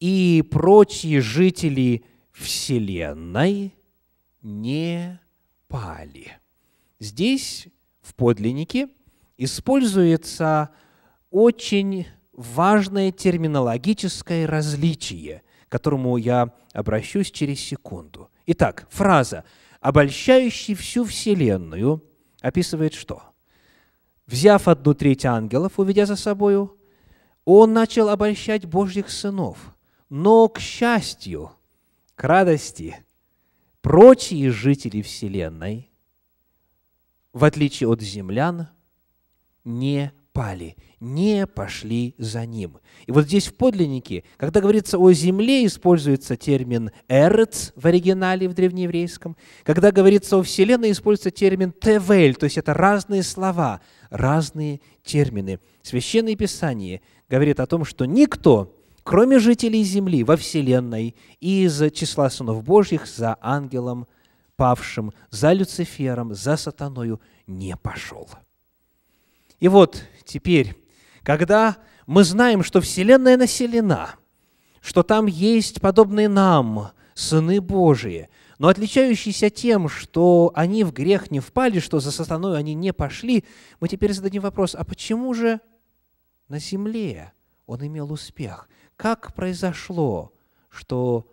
и прочие жители Вселенной не пали. Здесь, в подлиннике, используется очень важное терминологическое различие, к которому я обращусь через секунду. Итак, фраза «обольщающий всю Вселенную» описывает что? Взяв одну треть ангелов, уведя за собою, он начал обольщать Божьих сынов. Но, к счастью, к радости Прочие жители Вселенной, в отличие от землян, не пали, не пошли за ним. И вот здесь в подлиннике, когда говорится о земле, используется термин «эрц» в оригинале, в древнееврейском. Когда говорится о вселенной, используется термин «тевель», то есть это разные слова, разные термины. Священное Писание говорит о том, что никто кроме жителей земли во вселенной и из числа сынов Божьих за ангелом павшим, за Люцифером, за сатаною не пошел. И вот теперь, когда мы знаем, что вселенная населена, что там есть подобные нам сыны Божии, но отличающиеся тем, что они в грех не впали, что за сатаною они не пошли, мы теперь зададим вопрос, а почему же на земле он имел успех? как произошло, что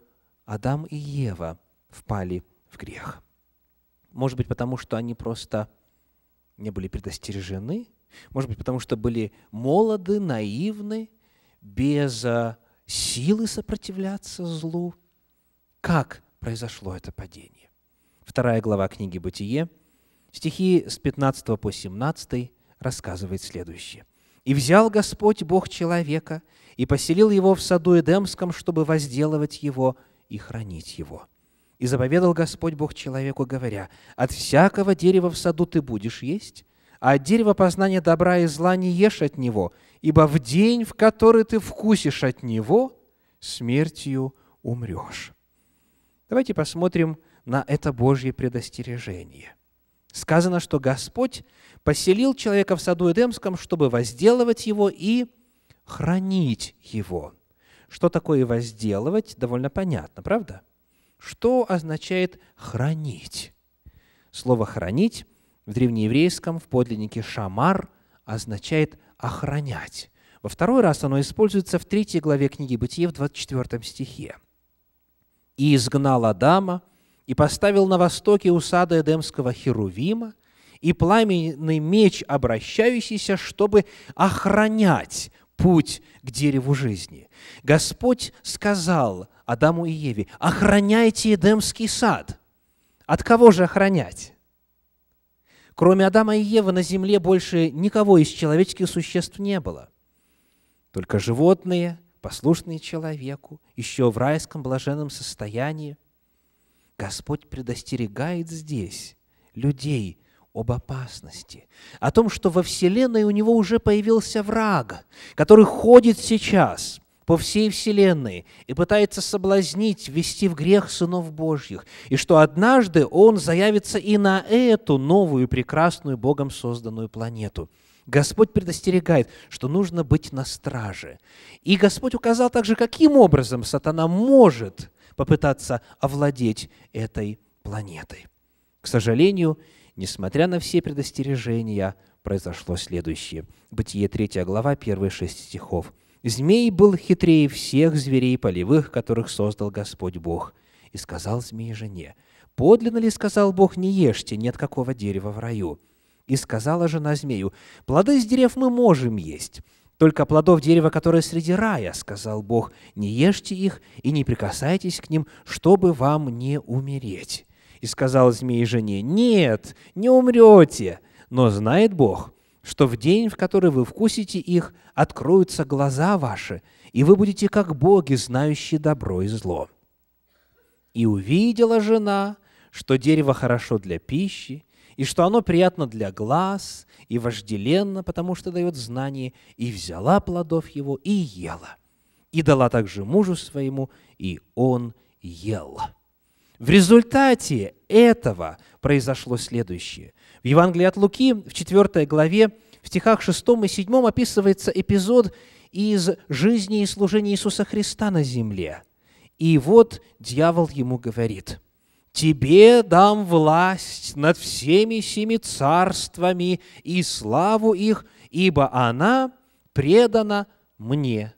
Адам и Ева впали в грех. Может быть, потому что они просто не были предостережены, может быть, потому что были молоды, наивны, без а, силы сопротивляться злу. Как произошло это падение? Вторая глава книги «Бытие», стихи с 15 по 17 рассказывает следующее. «И взял Господь Бог человека и поселил его в саду Эдемском, чтобы возделывать его и хранить его. И заповедал Господь Бог человеку, говоря, «От всякого дерева в саду ты будешь есть, а от дерева познания добра и зла не ешь от него, ибо в день, в который ты вкусишь от него, смертью умрешь». Давайте посмотрим на это Божье предостережение. Сказано, что Господь поселил человека в саду Эдемском, чтобы возделывать его и хранить его. Что такое возделывать, довольно понятно, правда? Что означает хранить? Слово «хранить» в древнееврейском, в подлиннике «шамар» означает «охранять». Во второй раз оно используется в третьей главе книги Бытия в 24 стихе. «И изгнал Адама, и поставил на востоке усада Эдемского Херувима, и пламенный меч, обращающийся, чтобы охранять путь к дереву жизни. Господь сказал Адаму и Еве, охраняйте Эдемский сад. От кого же охранять? Кроме Адама и Евы на земле больше никого из человеческих существ не было. Только животные, послушные человеку, еще в райском блаженном состоянии. Господь предостерегает здесь людей – об опасности, о том, что во Вселенной у него уже появился враг, который ходит сейчас по всей Вселенной и пытается соблазнить, ввести в грех сынов Божьих, и что однажды он заявится и на эту новую, прекрасную, Богом созданную планету. Господь предостерегает, что нужно быть на страже. И Господь указал также, каким образом сатана может попытаться овладеть этой планетой. К сожалению, Несмотря на все предостережения, произошло следующее. Бытие 3 глава, первые шесть стихов. «Змей был хитрее всех зверей полевых, которых создал Господь Бог». И сказал змей жене, «Подлинно ли, сказал Бог, не ешьте, нет какого дерева в раю?» И сказала жена змею, «Плоды из дерев мы можем есть, только плодов дерева, которое среди рая, — сказал Бог, — не ешьте их и не прикасайтесь к ним, чтобы вам не умереть». И сказал змеи жене, «Нет, не умрете, но знает Бог, что в день, в который вы вкусите их, откроются глаза ваши, и вы будете как боги, знающие добро и зло». И увидела жена, что дерево хорошо для пищи, и что оно приятно для глаз, и вожделенно, потому что дает знание, и взяла плодов его и ела. И дала также мужу своему, и он ел. В результате этого произошло следующее. В Евангелии от Луки, в 4 главе, в стихах 6 и 7 описывается эпизод из жизни и служения Иисуса Христа на земле. И вот дьявол ему говорит, «Тебе дам власть над всеми семи царствами и славу их, ибо она предана мне,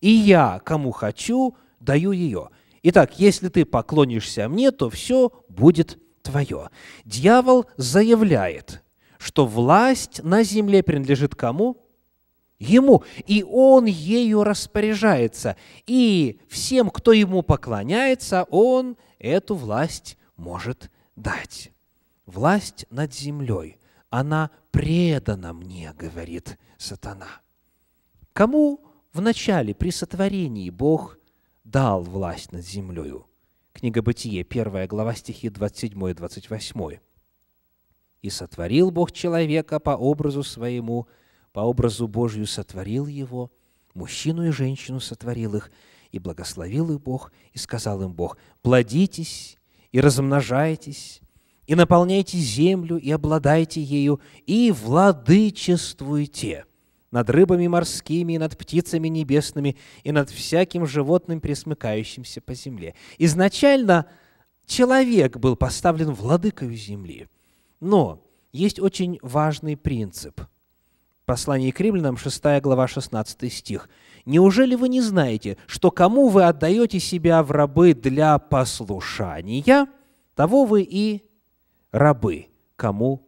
и я, кому хочу, даю ее». Итак, если ты поклонишься мне, то все будет твое. Дьявол заявляет, что власть на земле принадлежит кому? Ему. И он ею распоряжается. И всем, кто ему поклоняется, он эту власть может дать. Власть над землей, она предана мне, говорит сатана. Кому вначале при сотворении Бог дал власть над землею. Книга Бытие, первая, глава, стихи 27 и 28. «И сотворил Бог человека по образу своему, по образу Божью сотворил его, мужчину и женщину сотворил их, и благословил их Бог, и сказал им Бог, «Плодитесь и размножайтесь, и наполняйте землю, и обладайте ею, и владычествуйте» над рыбами морскими, и над птицами небесными, и над всяким животным, пресмыкающимся по земле. Изначально человек был поставлен владыкой земли. Но есть очень важный принцип. Послание к римлянам, 6 глава, 16 стих. «Неужели вы не знаете, что кому вы отдаете себя в рабы для послушания, того вы и рабы, кому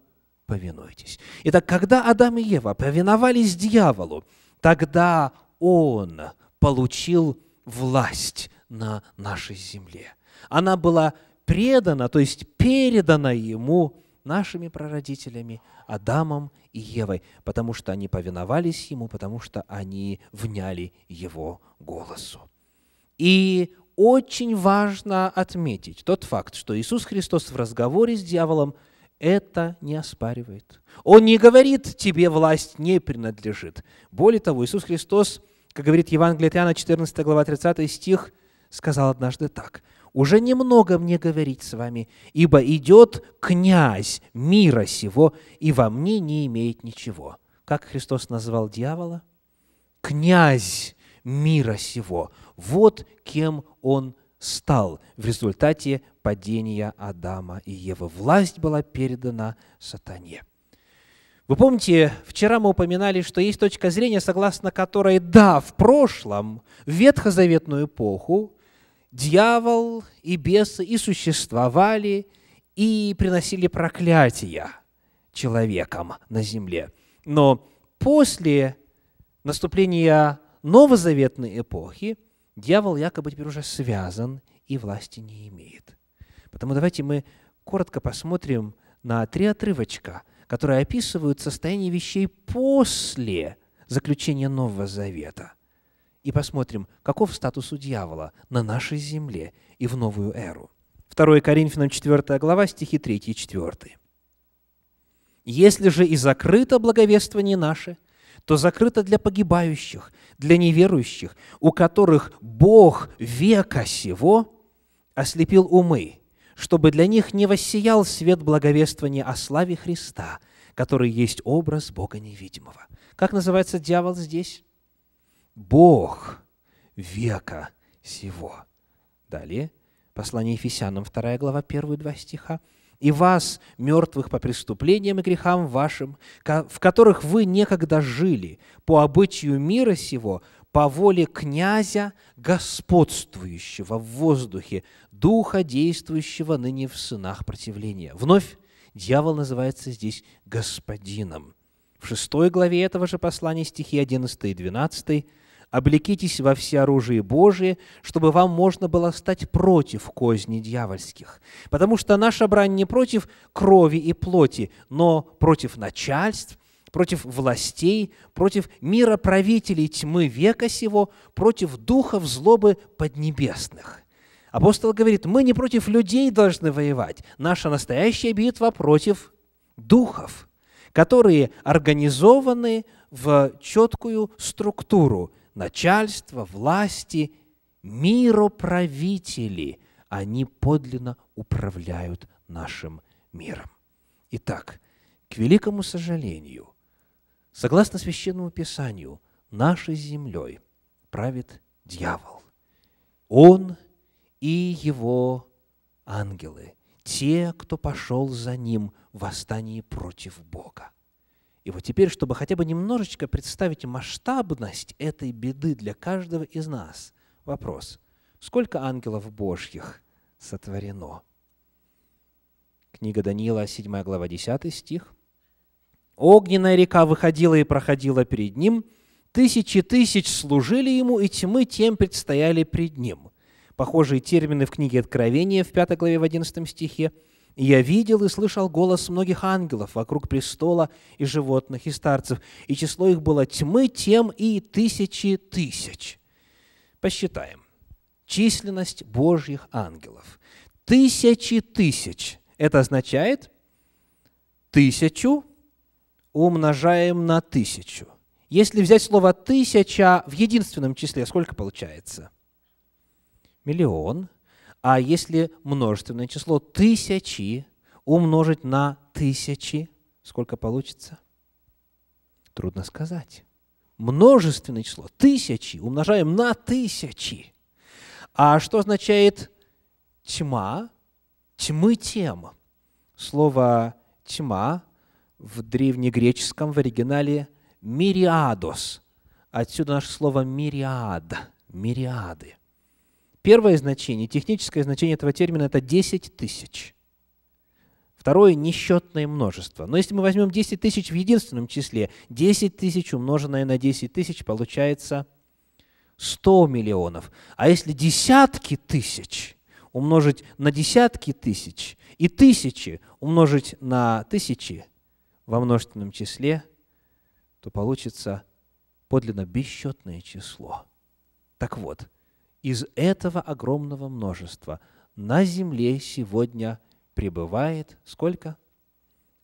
повинуйтесь. Итак, когда Адам и Ева повиновались дьяволу, тогда он получил власть на нашей земле. Она была предана, то есть передана ему нашими прародителями Адамом и Евой, потому что они повиновались ему, потому что они вняли его голосу. И очень важно отметить тот факт, что Иисус Христос в разговоре с дьяволом – это не оспаривает. Он не говорит, тебе власть не принадлежит. Более того, Иисус Христос, как говорит Евангелие от Иоанна, 14 глава 30 стих, сказал однажды так. «Уже немного мне говорить с вами, ибо идет князь мира сего, и во мне не имеет ничего». Как Христос назвал дьявола? «Князь мира сего». Вот кем он стал в результате падения Адама и Евы. Власть была передана сатане. Вы помните, вчера мы упоминали, что есть точка зрения, согласно которой, да, в прошлом, в ветхозаветную эпоху, дьявол и бесы и существовали, и приносили проклятия человекам на земле. Но после наступления новозаветной эпохи дьявол якобы теперь уже связан и власти не имеет. Потому давайте мы коротко посмотрим на три отрывочка, которые описывают состояние вещей после заключения Нового Завета. И посмотрим, каков статус у дьявола на нашей земле и в новую эру. 2 Коринфянам 4 глава, стихи 3 и 4. «Если же и закрыто благовествование наше, то закрыто для погибающих, для неверующих, у которых Бог века сего ослепил умы, чтобы для них не воссиял свет благовествования о славе Христа, который есть образ Бога невидимого. Как называется дьявол здесь? Бог века сего. Далее, послание Ефесянам, 2 глава, 1 два стиха. «И вас, мертвых по преступлениям и грехам вашим, в которых вы некогда жили, по обычаю мира сего, по воле князя, господствующего в воздухе, духа, действующего ныне в сынах противления. Вновь дьявол называется здесь господином. В шестой главе этого же послания стихи 11 и 12 «Облекитесь во все оружие Божие, чтобы вам можно было стать против козни дьявольских, потому что наша брань не против крови и плоти, но против начальств, против властей, против мира правителей тьмы века сего, против духов злобы поднебесных». Апостол говорит, мы не против людей должны воевать. Наша настоящая битва против духов, которые организованы в четкую структуру начальства, власти, мироправители. Они подлинно управляют нашим миром. Итак, к великому сожалению, согласно священному писанию, нашей землей правит дьявол. Он – и его ангелы, те, кто пошел за ним в восстании против Бога. И вот теперь, чтобы хотя бы немножечко представить масштабность этой беды для каждого из нас, вопрос, сколько ангелов Божьих сотворено? Книга Даниила, 7 глава, 10 стих. «Огненная река выходила и проходила перед ним, тысячи тысяч служили ему, и тьмы тем предстояли пред ним похожие термины в книге Откровения в 5 главе в 11 стихе. я видел и слышал голос многих ангелов вокруг престола и животных, и старцев, и число их было тьмы тем и тысячи тысяч». Посчитаем. Численность Божьих ангелов. Тысячи тысяч. Это означает тысячу умножаем на тысячу. Если взять слово «тысяча» в единственном числе, сколько получается – миллион, а если множественное число тысячи умножить на тысячи, сколько получится? Трудно сказать. Множественное число тысячи умножаем на тысячи. А что означает тьма? Тьмы тем. Слово тьма в древнегреческом в оригинале мириадос. Отсюда наше слово мириад, мириады. Первое значение, техническое значение этого термина – это 10 тысяч. Второе – несчетное множество. Но если мы возьмем 10 тысяч в единственном числе, 10 тысяч умноженное на 10 тысяч получается 100 миллионов. А если десятки тысяч умножить на десятки тысяч и тысячи умножить на тысячи во множественном числе, то получится подлинно бесчетное число. Так вот – из этого огромного множества на земле сегодня пребывает сколько?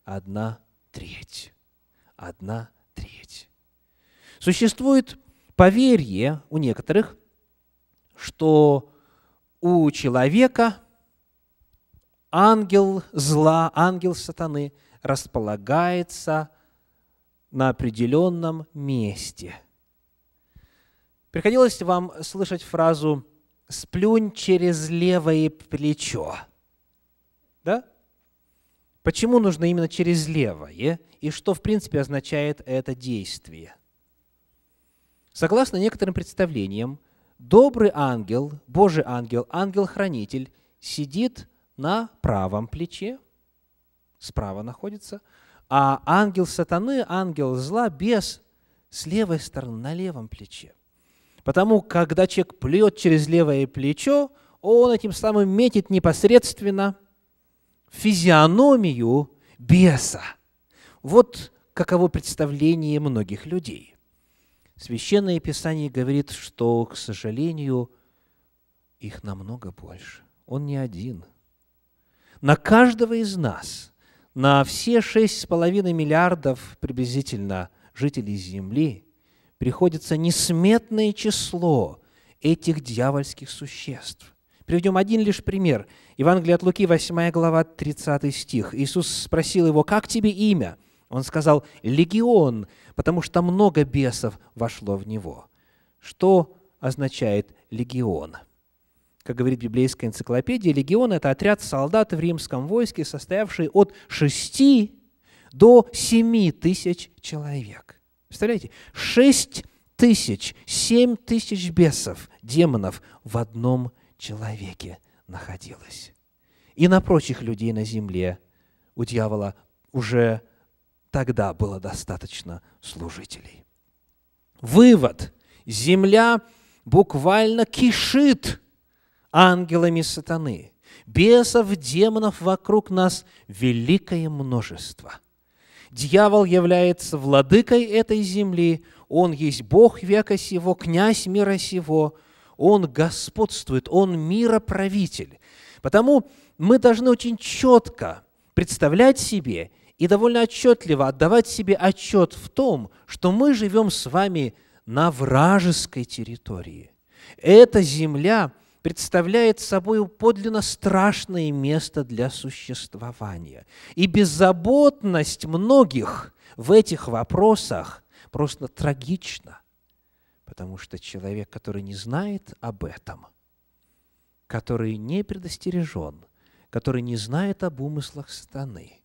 Одна треть. Одна треть. Существует поверье у некоторых, что у человека ангел зла, ангел сатаны располагается на определенном месте – Приходилось вам слышать фразу «сплюнь через левое плечо». Да? Почему нужно именно через левое? И что, в принципе, означает это действие? Согласно некоторым представлениям, добрый ангел, Божий ангел, ангел-хранитель, сидит на правом плече, справа находится, а ангел сатаны, ангел зла, без с левой стороны, на левом плече. Потому когда человек плюет через левое плечо, он этим самым метит непосредственно физиономию беса. Вот каково представление многих людей. Священное Писание говорит, что, к сожалению, их намного больше. Он не один. На каждого из нас, на все 6,5 миллиардов приблизительно жителей Земли – приходится несметное число этих дьявольских существ. Приведем один лишь пример. Евангелие от Луки, 8 глава, 30 стих. Иисус спросил его, «Как тебе имя?» Он сказал, «Легион», потому что много бесов вошло в него. Что означает «легион»? Как говорит библейская энциклопедия, легион – это отряд солдат в римском войске, состоявший от шести до семи тысяч человек. Представляете? Шесть тысяч, семь тысяч бесов, демонов в одном человеке находилось. И на прочих людей на земле у дьявола уже тогда было достаточно служителей. Вывод. Земля буквально кишит ангелами сатаны. Бесов, демонов вокруг нас великое множество – Дьявол является владыкой этой земли, он есть Бог века сего, князь мира сего, он господствует, он мироправитель. Потому мы должны очень четко представлять себе и довольно отчетливо отдавать себе отчет в том, что мы живем с вами на вражеской территории. Эта земля – представляет собой подлинно страшное место для существования. И беззаботность многих в этих вопросах просто трагична, потому что человек, который не знает об этом, который не предостережен, который не знает об умыслах сатаны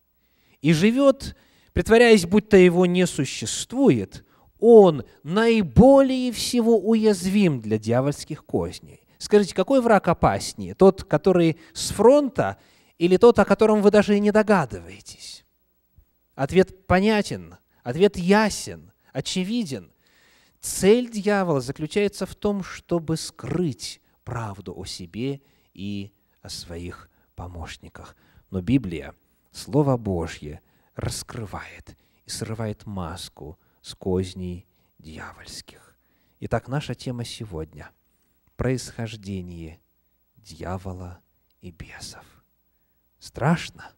и живет, притворяясь, будто его не существует – он наиболее всего уязвим для дьявольских козней. Скажите, какой враг опаснее? Тот, который с фронта, или тот, о котором вы даже и не догадываетесь? Ответ понятен, ответ ясен, очевиден. Цель дьявола заключается в том, чтобы скрыть правду о себе и о своих помощниках. Но Библия, Слово Божье, раскрывает и срывает маску с козней дьявольских. Итак, наша тема сегодня – происхождении дьявола и бесов. Страшно?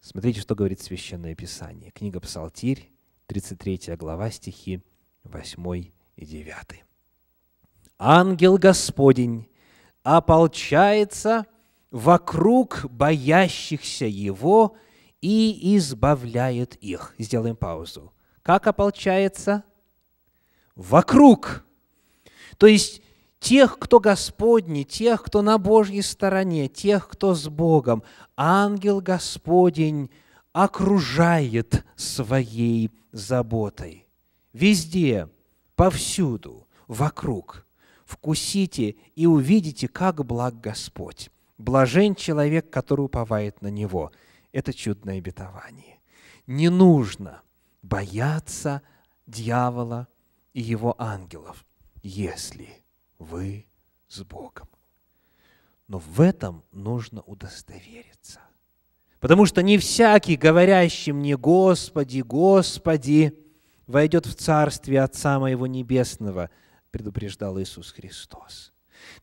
Смотрите, что говорит Священное Писание. Книга Псалтирь, 33 глава, стихи 8 и 9. «Ангел Господень ополчается вокруг боящихся Его и избавляет их». Сделаем паузу. Как ополчается? вокруг. То есть тех, кто Господний, тех, кто на Божьей стороне, тех, кто с Богом, ангел Господень окружает своей заботой. Везде, повсюду, вокруг. Вкусите и увидите, как благ Господь. Блажен человек, который уповает на Него. Это чудное обетование. Не нужно бояться дьявола, и его ангелов, если вы с Богом. Но в этом нужно удостовериться. Потому что не всякий, говорящий мне «Господи, Господи», войдет в Царствие Отца Моего Небесного, предупреждал Иисус Христос.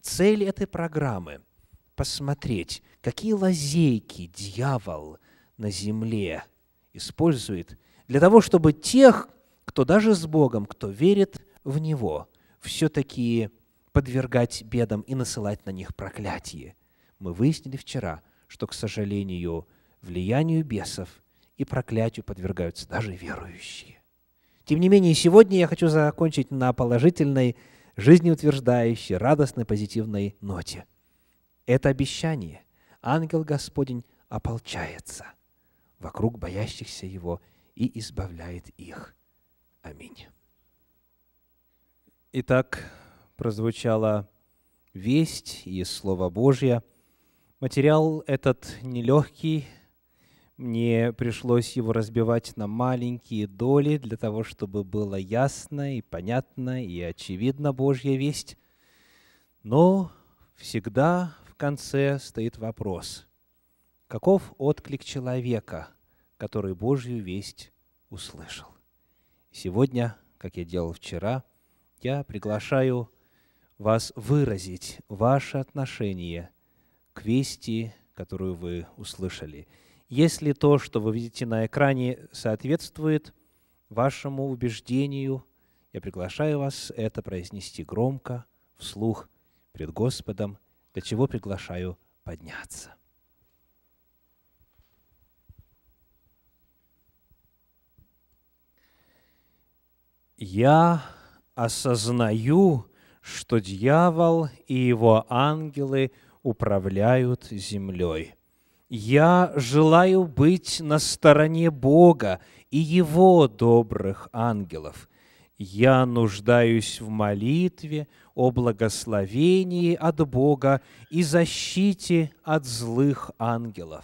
Цель этой программы – посмотреть, какие лазейки дьявол на земле использует для того, чтобы тех, кто даже с Богом, кто верит в Него, все-таки подвергать бедам и насылать на них проклятие. Мы выяснили вчера, что, к сожалению, влиянию бесов и проклятию подвергаются даже верующие. Тем не менее, сегодня я хочу закончить на положительной, жизнеутверждающей, радостной, позитивной ноте. Это обещание. Ангел Господень ополчается вокруг боящихся Его и избавляет их. Аминь. Итак, прозвучала весть из Слова Божья. Материал этот нелегкий. Мне пришлось его разбивать на маленькие доли для того, чтобы было ясно и понятно и очевидно Божья весть. Но всегда в конце стоит вопрос, каков отклик человека, который Божью весть услышал? Сегодня, как я делал вчера, я приглашаю вас выразить ваше отношение к вести, которую вы услышали. Если то, что вы видите на экране, соответствует вашему убеждению, я приглашаю вас это произнести громко, вслух, пред Господом, для чего приглашаю подняться. Я осознаю, что дьявол и его ангелы управляют землей. Я желаю быть на стороне Бога и Его добрых ангелов. Я нуждаюсь в молитве о благословении от Бога и защите от злых ангелов.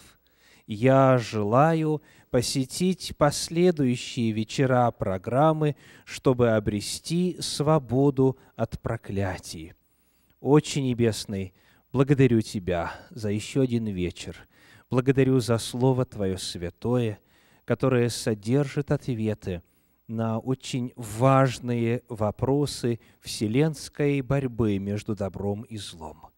Я желаю посетить последующие вечера программы, чтобы обрести свободу от проклятий. Очень Небесный, благодарю Тебя за еще один вечер. Благодарю за Слово Твое святое, которое содержит ответы на очень важные вопросы вселенской борьбы между добром и злом.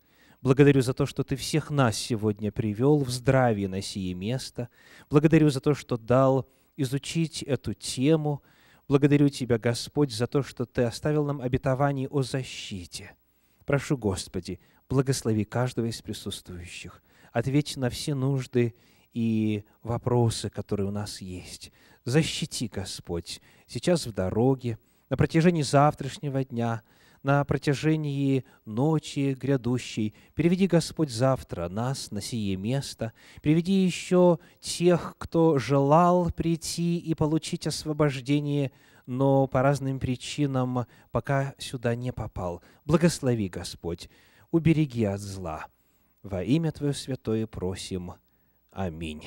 Благодарю за то, что Ты всех нас сегодня привел в здравие на сие место. Благодарю за то, что дал изучить эту тему. Благодарю Тебя, Господь, за то, что Ты оставил нам обетование о защите. Прошу, Господи, благослови каждого из присутствующих. Ответь на все нужды и вопросы, которые у нас есть. Защити, Господь, сейчас в дороге, на протяжении завтрашнего дня – на протяжении ночи грядущей. Приведи, Господь, завтра нас на сие место. Приведи еще тех, кто желал прийти и получить освобождение, но по разным причинам пока сюда не попал. Благослови, Господь, убереги от зла. Во имя Твое святое просим. Аминь.